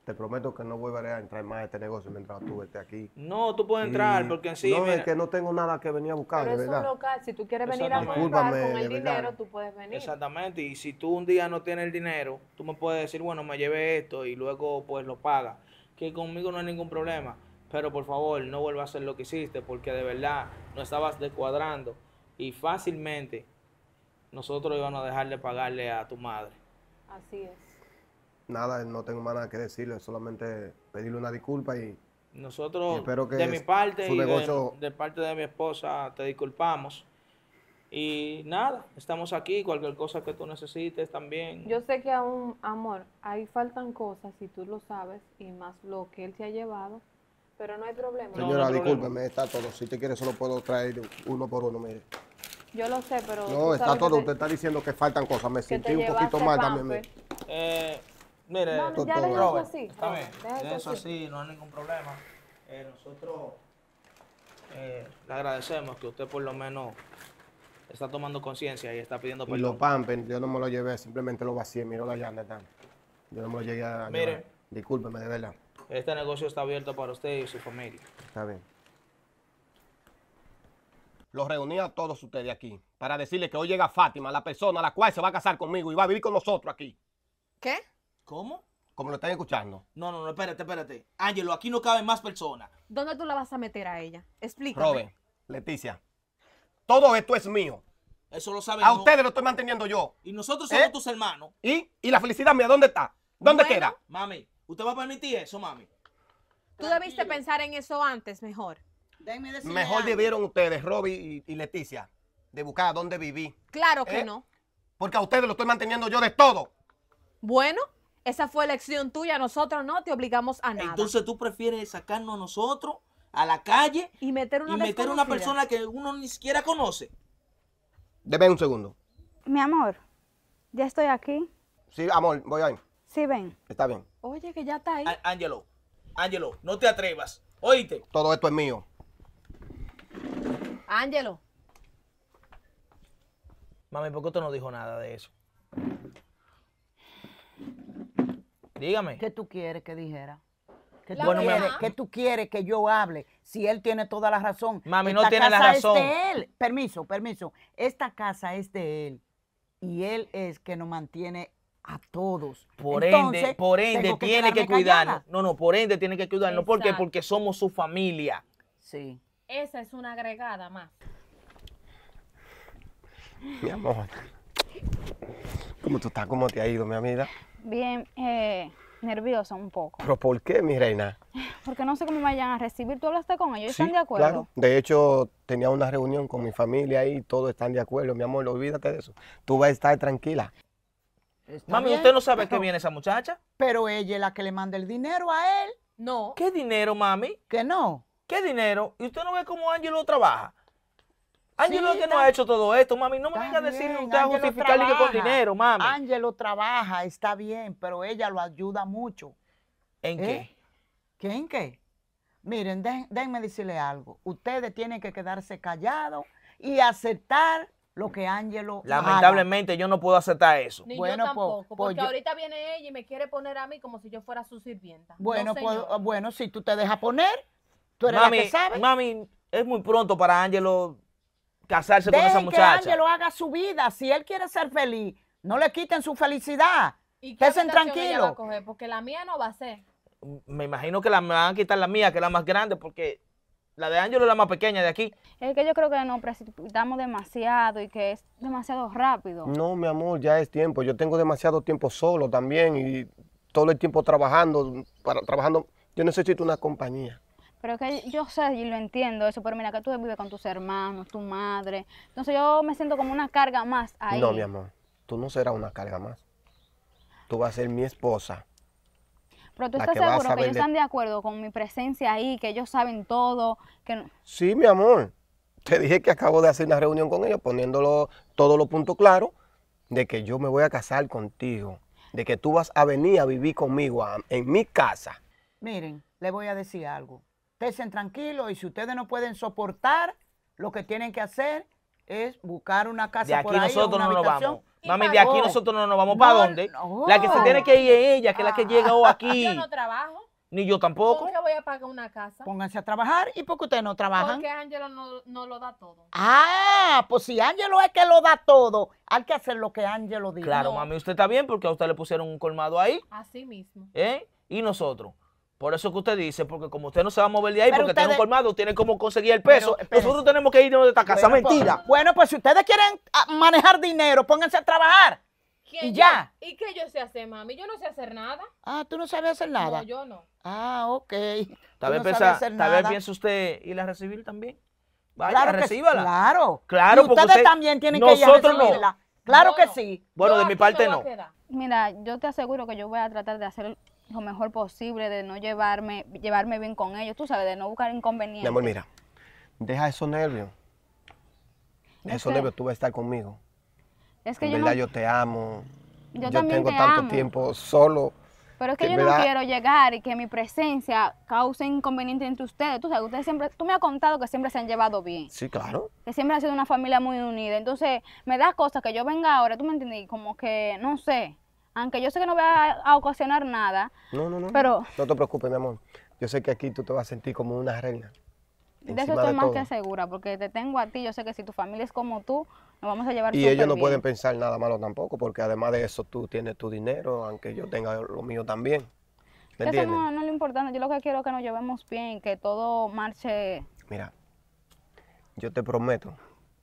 te prometo que no volveré a entrar más a este negocio mientras tú estés aquí. No, tú puedes entrar, porque en sí. No, es que no tengo nada que venir a buscar, pero Es un local, si tú quieres venir a comprar con el dinero, tú puedes venir. Exactamente, y si tú un día no tienes el dinero, tú me puedes decir, bueno, me llevé esto y luego pues lo pagas. Que conmigo no hay ningún problema, pero por favor, no vuelvas a hacer lo que hiciste, porque de verdad no estabas descuadrando y fácilmente nosotros íbamos a dejarle pagarle a tu madre. Así es. Nada, no tengo nada que decirle, solamente pedirle una disculpa y... Nosotros, de mi parte y de, parte de mi esposa, te disculpamos. Y nada, estamos aquí, cualquier cosa que tú necesites también. Yo sé que aún, amor, ahí faltan cosas, si tú lo sabes, y más lo que él te ha llevado, pero no hay problema. Señora, discúlpeme, está todo. Si te quieres, solo puedo traer uno por uno, mire. Yo lo sé, pero. No, está todo. Usted está diciendo que faltan cosas. Me sentí un poquito mal también. Eh, mire, no, ya todo, así. Está bien. eso así, no hay ningún problema. Eh, nosotros eh, le agradecemos que usted por lo menos está tomando conciencia y está pidiendo perdón. Y los pampen, yo no me lo llevé, simplemente lo vacié. Miro la llanta. Yo no me lo llegué a. Mire. Discúlpeme, de verdad. Este negocio está abierto para usted y su familia. Está bien los reuní a todos ustedes aquí para decirles que hoy llega Fátima, la persona a la cual se va a casar conmigo y va a vivir con nosotros aquí. ¿Qué? ¿Cómo? Como lo están escuchando. No, no, no, espérate, espérate. Ángelo, aquí no caben más personas. ¿Dónde tú la vas a meter a ella? Explícame. Robert, Leticia, todo esto es mío. Eso lo saben. A ustedes lo estoy manteniendo yo. Y nosotros somos ¿Eh? tus hermanos. ¿Y? ¿Y la felicidad mía dónde está? ¿Dónde queda? Mami, ¿usted va a permitir eso, mami? Tú debiste pensar en eso antes, mejor. Mejor debieron ustedes, Roby y, Leticia, de buscar a dónde viví. Claro que ¿Eh? no. Porque a ustedes lo estoy manteniendo yo de todo. Bueno, esa fue elección tuya. Nosotros no te obligamos a nada. Entonces tú prefieres sacarnos a nosotros a la calle y meter una, meter persona que uno ni siquiera conoce. Deme un segundo. Mi amor, ya estoy aquí. Sí, amor, voy ahí. Sí, ven. Está bien. Oye, que ya está ahí. Ángelo, Ángelo, no te atrevas. Oíste. Todo esto es mío. Ángelo. Mami, ¿por qué usted no dijo nada de eso? Dígame. ¿Qué tú quieres que dijera? ¿Qué tú, quieres, ¿Qué tú quieres que yo hable? Si él tiene toda la razón. Mami, no tiene la razón. Es de él. Permiso, permiso. Esta casa es de él. Y él es que nos mantiene a todos. Por ende, por ende, tiene que cuidarnos. No, no, por ende tiene que cuidarnos. ¿Por qué? Porque somos su familia. Sí. Esa es una agregada más. Mi amor. ¿Cómo tú estás? ¿Cómo te ha ido, mi amiga? Bien, eh, nerviosa un poco. ¿Pero por qué, mi reina? Porque no sé cómo me vayan a recibir. ¿Tú hablaste con ellos? ¿Están de acuerdo? Claro. De hecho, tenía una reunión con mi familia y todos están de acuerdo. Mi amor, olvídate de eso. Tú vas a estar tranquila. Mami, ¿usted no sabe qué viene esa muchacha? Pero ella es la que le manda el dinero a él. No. ¿Qué dinero, mami? Que no. ¿Qué dinero? ¿Y usted no ve cómo Ángelo trabaja? Ángelo es que no ha hecho todo esto, mami. No me venga a decir usted a justificarle que con dinero, mami. Ángelo trabaja, está bien, pero ella lo ayuda mucho. ¿En ¿Eh? qué? en qué? Miren, déjenme decirle algo. Ustedes tienen que quedarse callados y aceptar lo que Ángelo. Lamentablemente yo no puedo aceptar eso. Ni bueno, pues, pues yo tampoco, porque ahorita viene ella y me quiere poner a mí como si yo fuera su sirvienta. Bueno, pues, ah, bueno, si tú te dejas poner, mami, es muy pronto para Ángelo casarse con esa muchacha. que Ángelo haga su vida. Si él quiere ser feliz, no le quiten su felicidad. ¿Y a tranquilos. Porque la mía no va a ser. Mm, me imagino que la, me van a quitar la mía, que es la más grande, porque la de Ángelo es la más pequeña de aquí. Es que yo creo que nos precipitamos demasiado y que es demasiado rápido. No, mi amor, ya es tiempo. Yo tengo demasiado tiempo solo también y todo el tiempo trabajando, para, trabajando. Yo necesito una compañía. Pero que yo sé y lo entiendo eso, pero mira que tú vives con tus hermanos, tu madre. Entonces yo me siento como una carga más ahí. No, mi amor, tú no serás una carga más. Tú vas a ser mi esposa. Pero tú estás seguro que ellos están de acuerdo con mi presencia ahí, que ellos saben todo. Que Sí, mi amor. Te dije que acabo de hacer una reunión con ellos poniéndolo todo los puntos claros de que yo me voy a casar contigo, de que tú vas a venir a vivir conmigo en mi casa. Miren, le voy a decir algo estén tranquilos y si ustedes no pueden soportar, lo que tienen que hacer es buscar una casa de aquí nosotros no nos vamos. Mami, de aquí nosotros no nos vamos. ¿Para dónde? La que se tiene que ir es ella, que es la que llega hoy ah. aquí. Yo no trabajo. Ni yo tampoco. Yo voy a pagar una casa? Pónganse a trabajar. ¿Y por ustedes no trabajan? Porque Ángelo no, lo da todo. Ah, pues si Ángelo es que lo da todo, hay que hacer lo que Ángelo diga. Claro, mami, usted está bien porque a usted le pusieron un colmado ahí. Así mismo. ¿Eh? ¿Y nosotros? Por eso que usted dice, porque como usted no se va a mover de ahí, porque ustedes... tiene un colmado, tiene como conseguir el peso, nosotros tenemos que irnos de esta casa. Pues, Mentira. bueno, pues si ustedes quieren ah, manejar dinero, pónganse a trabajar. ¿Y ya? ¿Y qué yo sé hacer, mami? Yo no sé hacer nada. Ah, ¿tú no sabes hacer nada? No, yo no. Ah, ok. Tal vez, no piensa, usted ir a recibir también. Vaya, claro recíbala. claro. Claro, ustedes también tienen que ir a recibirla. Claro que sí. Bueno, de mi parte no. Mira, yo te aseguro que yo voy a tratar de hacer lo mejor posible, de no llevarme, llevarme bien con ellos, tú sabes, de no buscar inconvenientes. Mi amor, mira, deja esos nervios. Deja esos nervios, tú vas a estar conmigo. Es que en yo verdad yo te amo. Yo, tengo tanto tiempo solo. Pero es que, yo no quiero llegar y que mi presencia cause inconveniente entre ustedes. Tú sabes, ustedes siempre, tú me has contado que siempre se han llevado bien. Sí, claro. Que siempre ha sido una familia muy unida. Entonces, me da cosas que yo venga ahora, tú me entiendes, como que, no sé, aunque yo sé que no voy a, ocasionar nada. No, no, no. Pero... No te preocupes, mi amor. Yo sé que aquí tú te vas a sentir como una reina. De eso estoy más que segura, porque te tengo a ti. Yo sé que si tu familia es como tú, nos vamos a llevar bien Y ellos no pueden pensar nada malo tampoco, porque además de eso tú tienes tu dinero, aunque yo tenga lo mío también. Eso no, no es lo importante. Yo lo que quiero es que nos llevemos bien, que todo marche. Mira, yo te prometo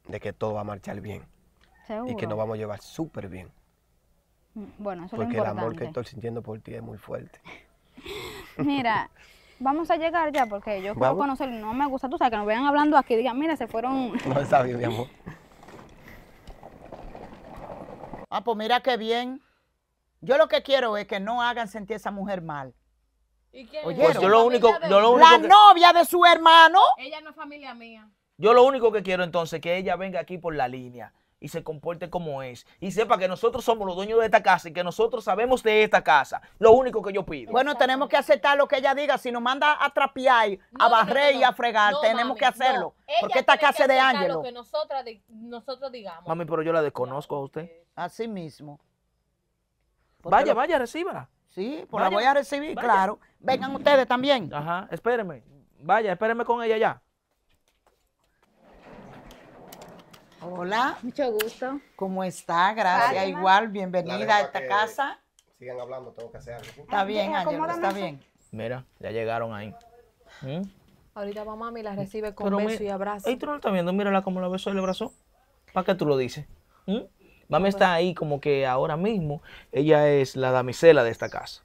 de que todo va a marchar bien. Seguro. Y que nos vamos a llevar súper bien. Mm, bueno, eso Porque el amor que estoy sintiendo por ti es muy fuerte. Mira, vamos a llegar ya porque yo quiero conocer, no me gusta, tú sabes, que nos vean hablando aquí, digan, mira, se fueron. No está mi amor. Ah, pues mira qué bien. Yo lo que quiero es que no hagan sentir a esa mujer mal. ¿Y Oye, pues yo lo único, lo único la novia de su hermano. Ella no es familia mía. Yo lo único que quiero entonces es que ella venga aquí por la línea y se comporte como es. Y sepa que nosotros somos los dueños de esta casa y que nosotros sabemos de esta casa. Lo único que yo pido. Bueno, tenemos que aceptar lo que ella diga. Si nos manda a trapear, a barrer y a fregar, tenemos que hacerlo. Porque esta casa es de ángel lo que nosotros digamos. Mami, pero yo la desconozco a usted. Así mismo. vaya, vaya, reciba Sí, pues la voy a recibir, claro. Vengan ustedes también. Ajá, espérenme. Vaya, espérenme con ella ya. Hola. Mucho gusto. ¿Cómo está? Gracias. Igual, bienvenida a esta casa. Sigan hablando, tengo que hacer algo. Está ah, bien, Ángel, está bien. Mira, ya llegaron ahí. ¿Mm? Ahorita mamá me la recibe con beso y abrazo. Ahí tú no lo estás viendo, mírala como la besó y le abrazó. ¿Para qué tú lo dices? ¿Mm? Mami está ahí como que ahora mismo ella es la damisela de esta casa.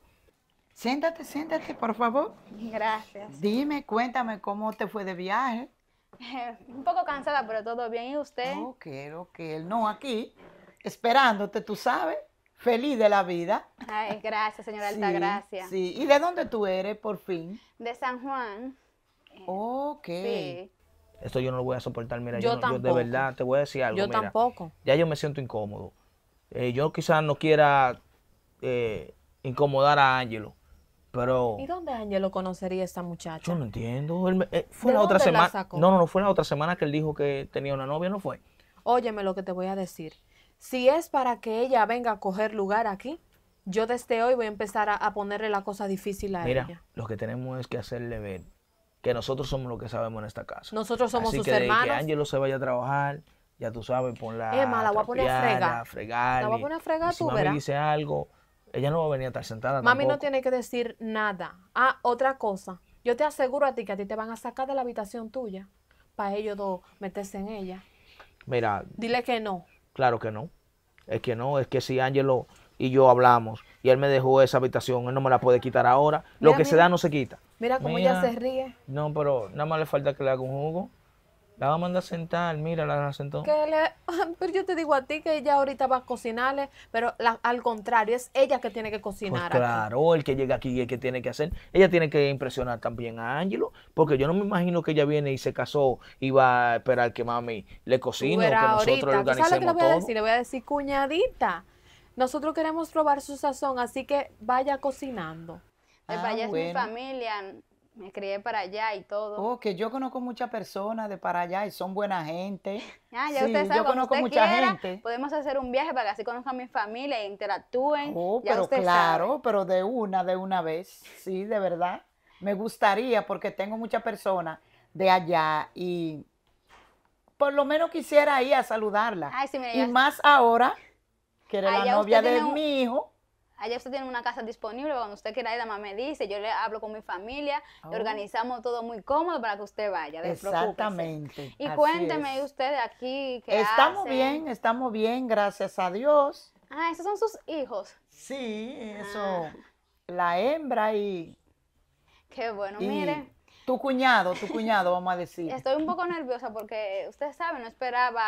Siéntate, siéntate, por favor. Gracias. Dime, cuéntame cómo te fue de viaje. un poco cansada, pero todo bien. ¿Y usted? No quiero que él, no, aquí, esperándote, tú sabes, feliz de la vida. Ay, gracias, señora alta gracias. ¿y de dónde tú eres, por fin? De San Juan. Eh, ok. Esto yo no lo voy a soportar, mira, yo, tampoco. de verdad te voy a decir algo. Yo tampoco. Ya yo me siento incómodo. Eh, yo quizás no quiera eh, incomodar a Ángelo, ¿Y dónde Angelo conocería esta muchacha? Yo no entiendo. Él, eh, fue ¿De la otra semana. No, no, no, fue la otra semana que él dijo que tenía una novia, ¿no fue? Óyeme lo que te voy a decir. Si es para que ella venga a coger lugar aquí, yo desde hoy voy a empezar a, ponerle la cosa difícil a ella. Mira, lo que tenemos es que hacerle ver que nosotros somos lo que sabemos en esta casa. Nosotros somos sus hermanos. Así que Ángelo se vaya a trabajar, ya tú sabes, ponla. Es la voy a poner a fregar. la voy a poner a fregar, y tú si dice algo, ella no va a venir a estar sentada. Mami no tiene que decir nada. Ah, otra cosa. Yo te aseguro a ti que a ti te van a sacar de la habitación tuya para ellos dos meterse en ella. Mira. Dile que no. Claro que no. Es que no, es que si Angelo y yo hablamos y él me dejó esa habitación, él no me la puede quitar ahora. Lo que se da no se quita. Mira cómo ella se ríe. No, pero nada más le falta que le haga un jugo. La va a mandar a sentar, mira, la, sentó. Que le, pero yo te digo a ti que ella ahorita va a cocinarle, pero al contrario, es ella que tiene que pues cocinar. claro, el que llega aquí es el que tiene que hacer. Ella tiene que impresionar también a Ángelo, porque yo no me imagino que ella viene y se casó y va a esperar que mami le cocine o que nosotros ahorita, le organicemos lo le voy a decir? Le voy a decir, cuñadita, nosotros queremos probar su sazón, así que vaya cocinando. Ah, vaya bueno. es mi familia, me crié para allá y todo. Oh, que yo conozco muchas personas de para allá y son buena gente. Ah, ya sí, yo conozco mucha gente. Podemos hacer un viaje para que así conozcan a mi familia e interactúen. Oh, pero claro, pero de una, de una vez. Sí, de verdad. Me gustaría porque tengo muchas personas de allá y por lo menos quisiera ir a saludarla. y más ahora que era la novia de mi hijo Allá usted tiene una casa disponible, cuando usted quiera ir, mamá me dice, yo le hablo con mi familia, oh. organizamos todo muy cómodo para que usted vaya. Exactamente. Y cuénteme usted aquí qué Estamos bien, estamos bien, gracias a Dios. Ah, esos son sus hijos. Sí, eso, ah. la hembra y... Qué bueno, mire. Tu cuñado, tu cuñado, vamos a decir. Estoy un poco nerviosa porque usted sabe, no esperaba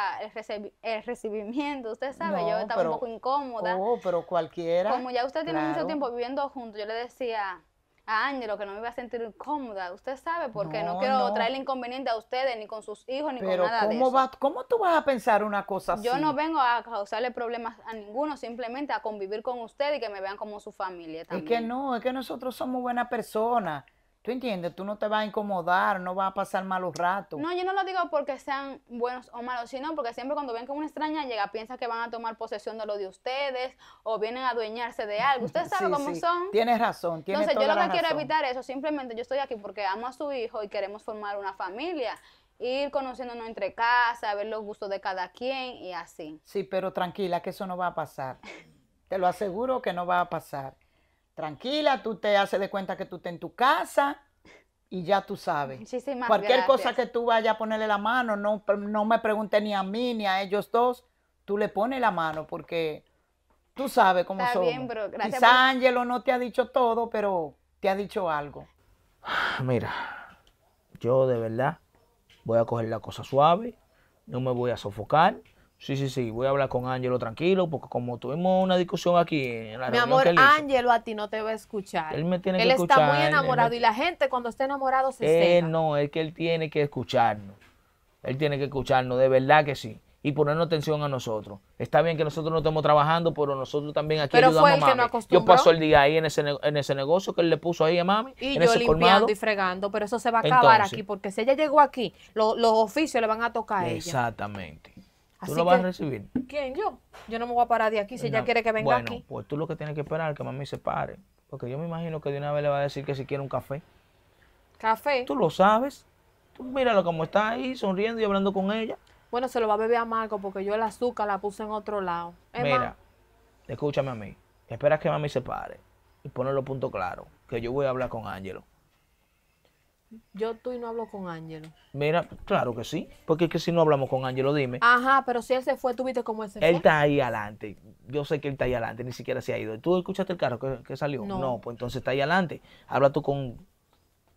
el, recibimiento, usted sabe, yo estaba un poco incómoda. Oh, pero cualquiera. Como ya usted tiene mucho tiempo viviendo juntos, yo le decía a Ángelo que no me iba a sentir incómoda, usted sabe, porque no, quiero traerle inconveniente a ustedes, ni con sus hijos, ni con nada ¿cómo de eso. ¿Cómo tú vas a pensar una cosa así? Yo no vengo a causarle problemas a ninguno, simplemente a convivir con usted y que me vean como su familia también. Es que no, es que nosotros somos buenas personas ¿Tú entiendes? Tú no te vas a incomodar, no vas a pasar malos ratos. No, yo no lo digo porque sean buenos o malos, sino porque siempre cuando ven que una extraña llega, piensa que van a tomar posesión de lo de ustedes o vienen a adueñarse de algo. Ustedes saben cómo son. Tienes razón, Entonces, yo lo que quiero evitar eso. Simplemente yo estoy aquí porque amo a su hijo y queremos formar una familia ir conociéndonos entre casa, ver los gustos de cada quien y así. Sí, pero tranquila, que eso no va a pasar. Te lo aseguro que no va a pasar tranquila, tú te haces de cuenta que tú estás en tu casa y ya tú sabes. Cualquier cosa que tú vayas a ponerle la mano, no, no me preguntes ni a mí ni a ellos dos, tú le pones la mano porque tú sabes cómo Está Bien, bro. Gracias Angelo no te ha dicho todo, pero te ha dicho algo. Mira, yo de verdad voy a coger la cosa suave, no me voy a sofocar. Sí, sí, sí, voy a hablar con Ángelo tranquilo, porque como tuvimos una discusión aquí en la Mi amor, Ángelo a ti no te va a escuchar. Él me tiene que escuchar. Él está muy enamorado y la gente cuando está enamorado se Él eh, no, es que él tiene que escucharnos. Él tiene que escucharnos, de verdad que sí. Y ponernos atención a nosotros. Está bien que nosotros no estemos trabajando, pero nosotros también aquí pero ayudamos a Yo paso el día ahí en ese, en ese negocio que él le puso ahí a mami. Y yo limpiando y fregando, pero eso se va a acabar aquí, porque si ella llegó aquí, los oficios le van a tocar a ella. Exactamente tú lo vas a recibir. ¿Quién? Yo. Yo no me voy a parar de aquí si ella quiere que venga bueno, Pues tú lo que tienes que esperar es que mami se pare. Porque yo me imagino que de una vez le va a decir que si quiere un café. ¿Café? Tú lo sabes. Tú míralo como está ahí, sonriendo y hablando con ella. Bueno, se lo va a beber a Marco porque yo el azúcar la puse en otro lado. Mira, escúchame a mí. Espera que mami se pare y ponerlo punto claro. Que yo voy a hablar con Ángelo. Yo tú y no hablo con Ángelo. Mira, claro que sí. Porque es que si no hablamos con Ángelo, dime. Ajá, pero si él se fue, tú viste cómo él se fue. Él está ahí adelante. Yo sé que él está ahí adelante, ni siquiera se ha ido. ¿Tú escuchaste el carro que, salió? No. pues entonces está ahí adelante. Habla tú con.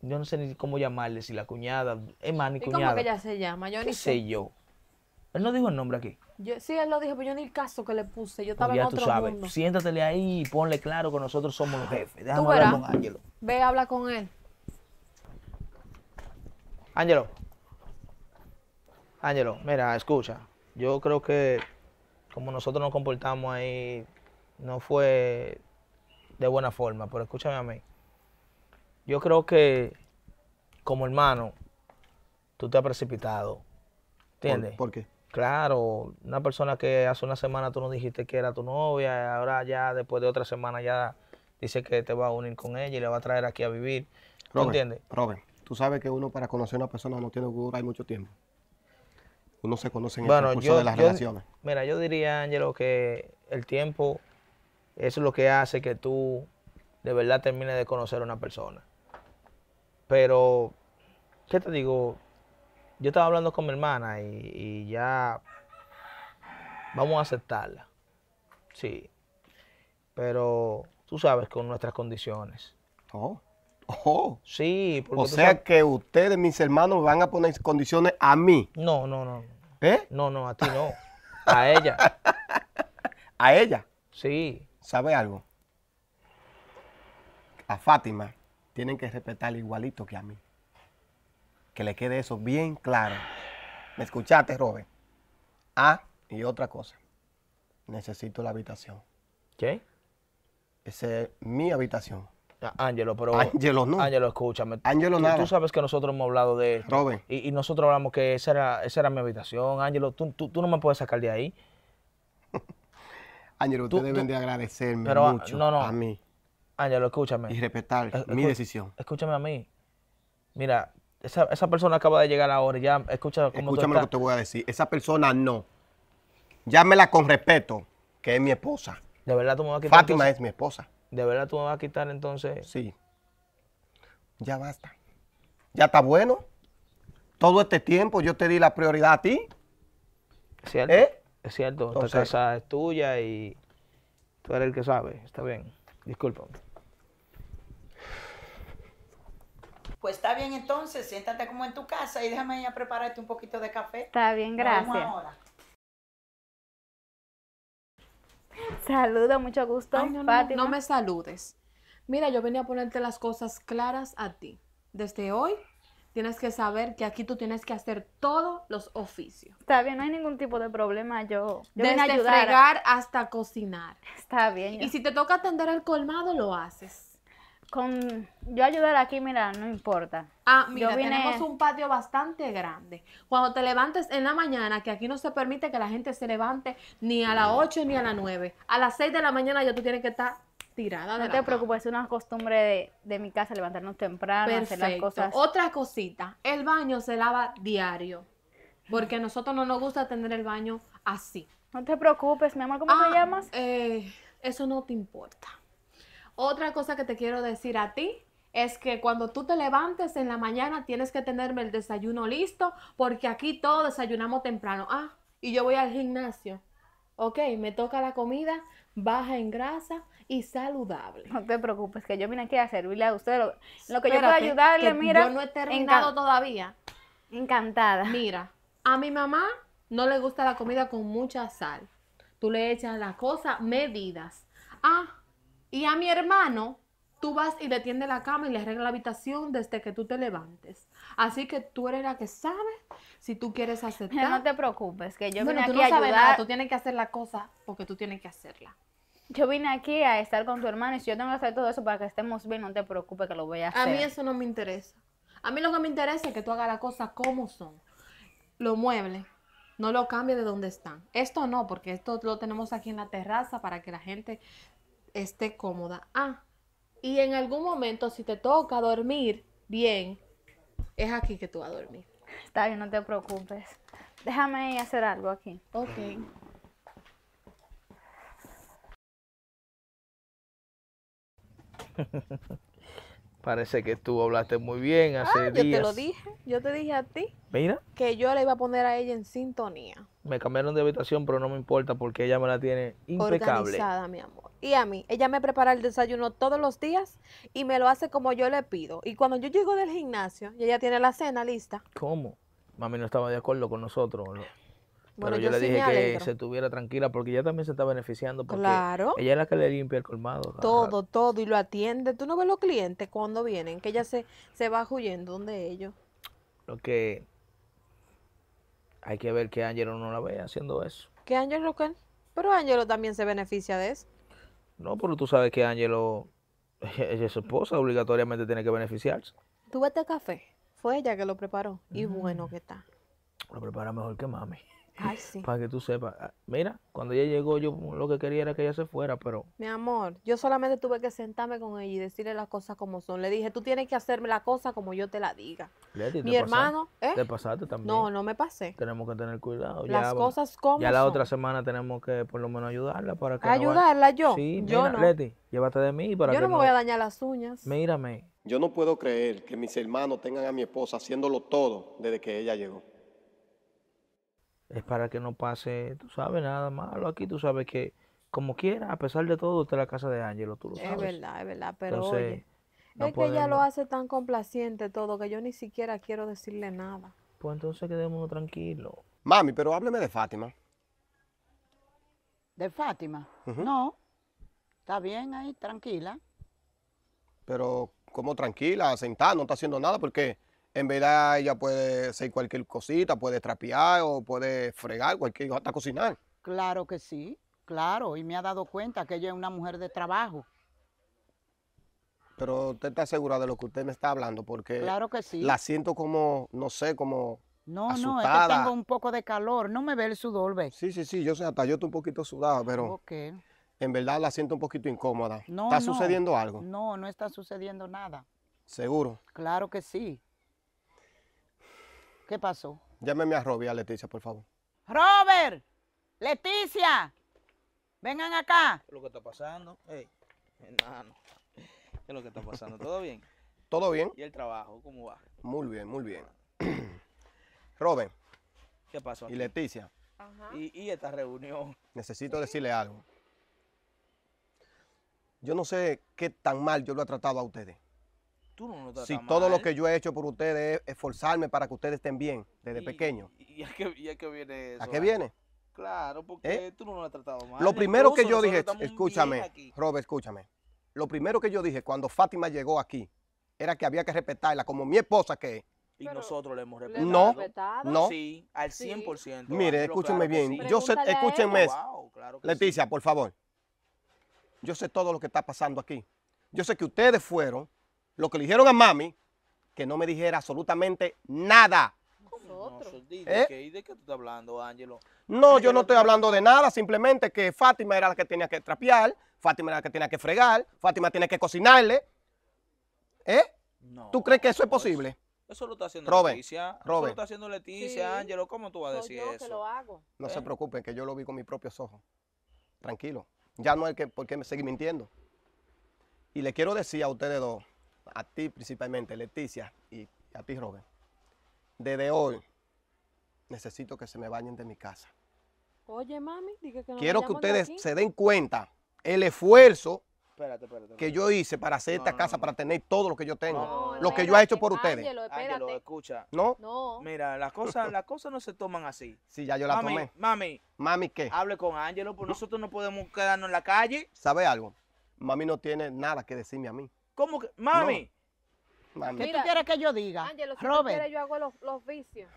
Yo no sé ni cómo llamarle, si la cuñada. Es ni ¿Cómo que ella se llama? Yo ni sé yo. Él no dijo el nombre aquí. Yo, sí, él lo dijo, pero yo ni el caso que le puse. Yo pues estaba en otro tú sabes. Mundo. Siéntatele ahí y ponle claro que nosotros somos los jefes. Déjame hablar con Ángelo. Ve, habla con él. Ángelo. Ángelo, mira, escucha. Yo creo que como nosotros nos comportamos ahí, no fue de buena forma, pero escúchame a mí. Yo creo que como hermano, tú te has precipitado. ¿Entiendes? ¿Por, qué? Claro, una persona que hace una semana tú no dijiste que era tu novia, ahora ya después de otra semana ya dice que te va a unir con ella y le va a traer aquí a vivir. ¿Tú entiendes? Tú sabes que uno para conocer a una persona no tiene que durar mucho tiempo. Uno se conoce en el curso de las relaciones. Mira, yo diría, Ángelo, que el tiempo es lo que hace que tú de verdad termines de conocer a una persona. Pero, ¿qué te digo? Yo estaba hablando con mi hermana y, y ya vamos a aceptarla. Sí. Pero tú sabes, con nuestras condiciones. Oh. Oh. Sí. Porque o sea que ustedes, mis hermanos, van a poner condiciones a mí. No, no, no. ¿Eh? No, no, a ti no. a ella. ¿A ella? Sí. ¿Sabe algo? A Fátima tienen que respetar igualito que a mí. Que le quede eso bien claro. ¿Me escuchaste, Robert? Ah, y otra cosa. Necesito la habitación. ¿Qué? Esa es mi habitación. Ángelo, pero. Ángelo, no. Ángelo, escúchame. Ángelo, Tú sabes que nosotros hemos hablado de Y, nosotros hablamos que esa era, era mi habitación. Ángelo, tú, no me puedes sacar de ahí. Ángelo, ustedes deben de agradecerme pero, ah, mucho a mí. Ángelo, escúchame. Y respetar mi decisión. Escúchame a mí. Mira, esa, persona acaba de llegar ahora. Ya, escucha Escúchame lo que te voy a decir. Esa persona no. Llámela con respeto, que es mi esposa. De verdad, tú me vas a quitar. Fátima es mi esposa. ¿De verdad tú me vas a quitar entonces? Sí. Ya basta. Ya está bueno. Todo este tiempo yo te di la prioridad a ti. Es cierto. ¿Eh? Es cierto. Entonces, casa es tuya y tú eres el que sabe. Está bien. Disculpa. Pues está bien entonces, siéntate como en tu casa y déjame ir a prepararte un poquito de café. Está bien, gracias. ahora. Saluda, mucho gusto. no, me saludes. Mira, yo venía a ponerte las cosas claras a ti. Desde hoy tienes que saber que aquí tú tienes que hacer todos los oficios. Está bien, no hay ningún tipo de problema. Yo, Desde fregar hasta cocinar. Está bien. Y si te toca atender al colmado, lo haces con yo ayudar aquí, mira, no importa. Ah, mira, tenemos un patio bastante grande. Cuando te levantes en la mañana, que aquí no se permite que la gente se levante ni a las 8 ni a las 9. A las 6 de la mañana ya tú tienes que estar tirada. No te preocupes, es una costumbre de, mi casa levantarnos temprano, hacer las cosas. Otra cosita, el baño se lava diario, porque a nosotros no nos gusta tener el baño así. No te preocupes, mi ¿cómo te ah, llamas? Eh, eso no te importa. Otra cosa que te quiero decir a ti es que cuando tú te levantes en la mañana tienes que tenerme el desayuno listo porque aquí todos desayunamos temprano. Ah, y yo voy al gimnasio. Ok, me toca la comida baja en grasa y saludable. No te preocupes, que yo vine aquí a servirle a usted Lo, que yo pueda ayudarle, mira. Yo no he terminado todavía. Encantada. Mira, a mi mamá no le gusta la comida con mucha sal. Tú le echas las cosas medidas. Ah, y a mi hermano, tú vas y le tiendes la cama y le arreglas la habitación desde que tú te levantes. Así que tú eres la que sabe si tú quieres aceptar. No te preocupes, que yo bueno, tú no a sabes Nada, tú tienes que hacer la cosa porque tú tienes que hacerla. Yo vine aquí a estar con tu hermano y si yo tengo que hacer todo eso para que estemos bien, no te preocupes que lo voy a hacer. A mí eso no me interesa. A mí lo que me interesa es que tú hagas las cosas como son. Lo muebles, no lo cambies de donde están. Esto no, porque esto lo tenemos aquí en la terraza para que la gente esté cómoda. Ah, y en algún momento, si te toca dormir bien, es aquí que tú vas a dormir. Está bien, no te preocupes. Déjame hacer algo aquí. Ok. Parece que tú hablaste muy bien ah, hace ah, yo te lo dije, yo te dije a ti. Mira. Que yo le iba a poner a ella en sintonía. Me cambiaron de habitación, pero no me importa porque ella me la tiene impecable. Organizada, mi amor. Y a mí, ella me prepara el desayuno todos los días y me lo hace como yo le pido. Y cuando yo llego del gimnasio, y ella tiene la cena lista. ¿Cómo? Mami no estaba de acuerdo con nosotros pero yo, le dije que se estuviera tranquila porque ella también se está beneficiando. Porque claro. Ella es la que le limpia el colmado. Todo, todo. Y lo atiende. Tú no ves los clientes cuando vienen, que ella se, se va huyendo donde ellos. Lo que hay que ver que Ángelo no la ve haciendo eso. ¿Qué Ángelo qué? Pero Ángelo también se beneficia de eso. No, pero tú sabes que Ángelo, es su esposa, obligatoriamente tiene que beneficiarse. Tú este café. Fue ella que lo preparó. Y bueno mm. que está. Lo prepara mejor que mami. Para que tú sepas. Ah, mira, cuando ella llegó, yo lo que quería era que ella se fuera, pero. Mi amor, yo solamente tuve que sentarme con ella y decirle las cosas como son. Le dije, tú tienes que hacerme la cosa como yo te la diga. Mi hermano, ¿eh? Te pasaste también. No, no me pasé. Tenemos que tener cuidado. Las cosas como. Ya la otra semana tenemos que por lo menos ayudarla para que. Ayudarla yo. Sí, yo mira, no. Leti, llévate de mí para que. Yo no me voy a dañar las uñas. Mírame. Yo no puedo creer que mis hermanos tengan a mi esposa haciéndolo todo desde que ella llegó es para que no pase, tú sabes, nada malo aquí, tú sabes que como quiera, a pesar de todo, está la casa de Ángelo, tú lo sabes. Es verdad, es verdad, pero oye, es que ella lo hace tan complaciente todo que yo ni siquiera quiero decirle nada. Pues entonces quedémonos tranquilos. Mami, pero hábleme de Fátima. ¿De Fátima? No. Está bien ahí, tranquila. Pero, ¿cómo tranquila? Sentada, no está haciendo nada, porque en verdad ella puede hacer cualquier cosita, puede trapear o puede fregar, cualquier hasta cocinar. Claro que sí, claro. Y me ha dado cuenta que ella es una mujer de trabajo. Pero usted está segura de lo que usted me está hablando, porque la siento como, no sé, como no, no, es que tengo un poco de calor, no me ve el sudor, ¿ves? Sí, sí, sí, yo sé, hasta yo estoy un poquito sudada, pero okay. en verdad la siento un poquito incómoda. ¿Está sucediendo algo? No, no está sucediendo nada. ¿Seguro? Claro que sí. ¿Qué pasó? Llámeme a Robert a Leticia, por favor. Robert, Leticia, vengan acá. ¿Qué es lo que está pasando? ¿Qué es lo que está pasando? ¿Todo bien? ¿Todo bien? ¿Y el trabajo? ¿Cómo va? Muy bien, muy bien. Robert. ¿Qué pasó? Y Leticia. Y, esta reunión. Necesito decirle algo. Yo no sé qué tan mal yo lo he tratado a ustedes. Si todo lo que yo he hecho por ustedes es esforzarme para que ustedes estén bien desde pequeños. pequeño. ¿Y a qué, viene ¿eh? eso? ¿A qué viene? Claro, porque ¿Eh? tú no lo has tratado mal. Lo primero que yo dije, escúchame, Robert, escúchame. Lo primero que yo dije cuando Fátima llegó aquí era que había que respetarla como mi esposa que es. Y nosotros le hemos respetado. No, Sí, al 100%. Mire, escúchenme bien. Yo sé, escúchenme. Leticia, por favor. Yo sé todo lo que está pasando aquí. Yo sé que ustedes fueron lo que le dijeron a mami, que no me dijera absolutamente nada. Nosotros. ¿Eh? ¿De, qué, tú estás hablando, Ángelo? No, yo no estoy hablando de nada, simplemente que Fátima era la que tenía que trapear, Fátima era la que tenía que fregar, Fátima tiene que cocinarle. ¿Eh? ¿Tú crees que eso es pues, posible? Eso lo está haciendo Leticia. lo está haciendo Leticia, Ángelo. ¿Cómo tú vas a decir yo eso? lo hago. No se ¿Eh? preocupen, que yo lo vi con mis propios ojos. Tranquilo. Ya no hay que, por qué me seguir mintiendo. Y le quiero decir a ustedes dos a ti principalmente, Leticia, y a ti, Robert. Desde hoy necesito que se me bañen de mi casa. Oye, mami, dije que Quiero que ustedes se den cuenta el esfuerzo que yo hice para hacer esta casa, para tener todo lo que yo tengo, lo que yo he hecho por ustedes. Ángelo, escucha. ¿No? Mira, las cosas, las cosas no se toman así. Sí, ya yo la tomé. Mami. Mami, ¿qué? Hable con Ángelo, porque nosotros no podemos quedarnos en la calle. ¿Sabe algo? Mami no tiene nada que decirme a mí. ¿Cómo que? Mami. ¿Qué tú quieres que yo diga? Ángelo, si Robert. Quieres, yo hago los, vicios.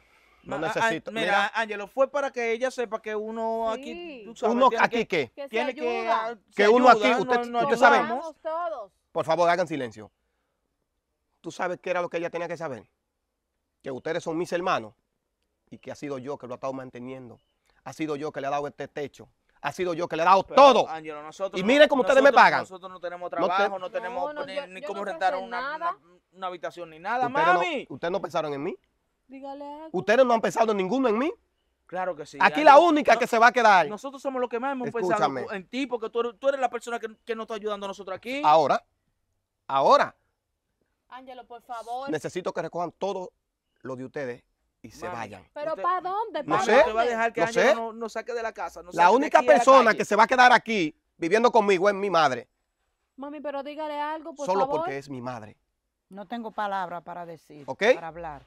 No necesito. mira, Ángelo, fue para que ella sepa que uno aquí. uno aquí qué. Que, ayuda. que, uno aquí. Usted, no, usted Todos. Por favor, hagan silencio. Tú sabes qué era lo que ella tenía que saber. Que ustedes son mis hermanos y que ha sido yo que lo ha estado manteniendo. Ha sido yo que le ha dado este techo ha sido yo que le he dado todo. nosotros y miren cómo ustedes me pagan. Nosotros no tenemos trabajo, no, tenemos ni, cómo rentar una, habitación ni nada, ustedes mami. ustedes no pensaron en mí. Dígale Ustedes no han pensado ninguno en mí. Claro que sí. Aquí la única que se va a quedar. Nosotros somos los que más hemos pensado en ti, porque tú eres, la persona que, que nos está ayudando a nosotros aquí. Ahora, ahora. Ángelo, por favor. Necesito que recojan todo lo de ustedes y se vayan. ¿Pero para dónde? no sé. va a dejar que no, sé. saque de la casa. la única persona que se va a quedar aquí viviendo conmigo es mi madre. Mami, pero dígale algo, por Solo porque es mi madre. No tengo palabra para decir, ¿Okay? para hablar.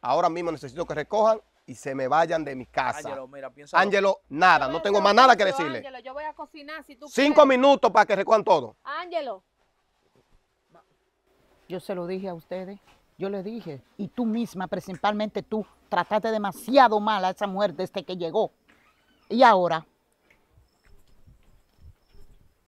Ahora mismo necesito que recojan y se me vayan de mi casa. Ángelo, mira, piensa. Ángelo, nada, no tengo más nada que decirle. Ángelo, yo voy a cocinar si tú Cinco minutos para que recojan todo. Ángelo. Yo se lo dije a ustedes. Yo le dije, y tú misma, principalmente tú, trataste demasiado mal a esa mujer desde que llegó. Y ahora,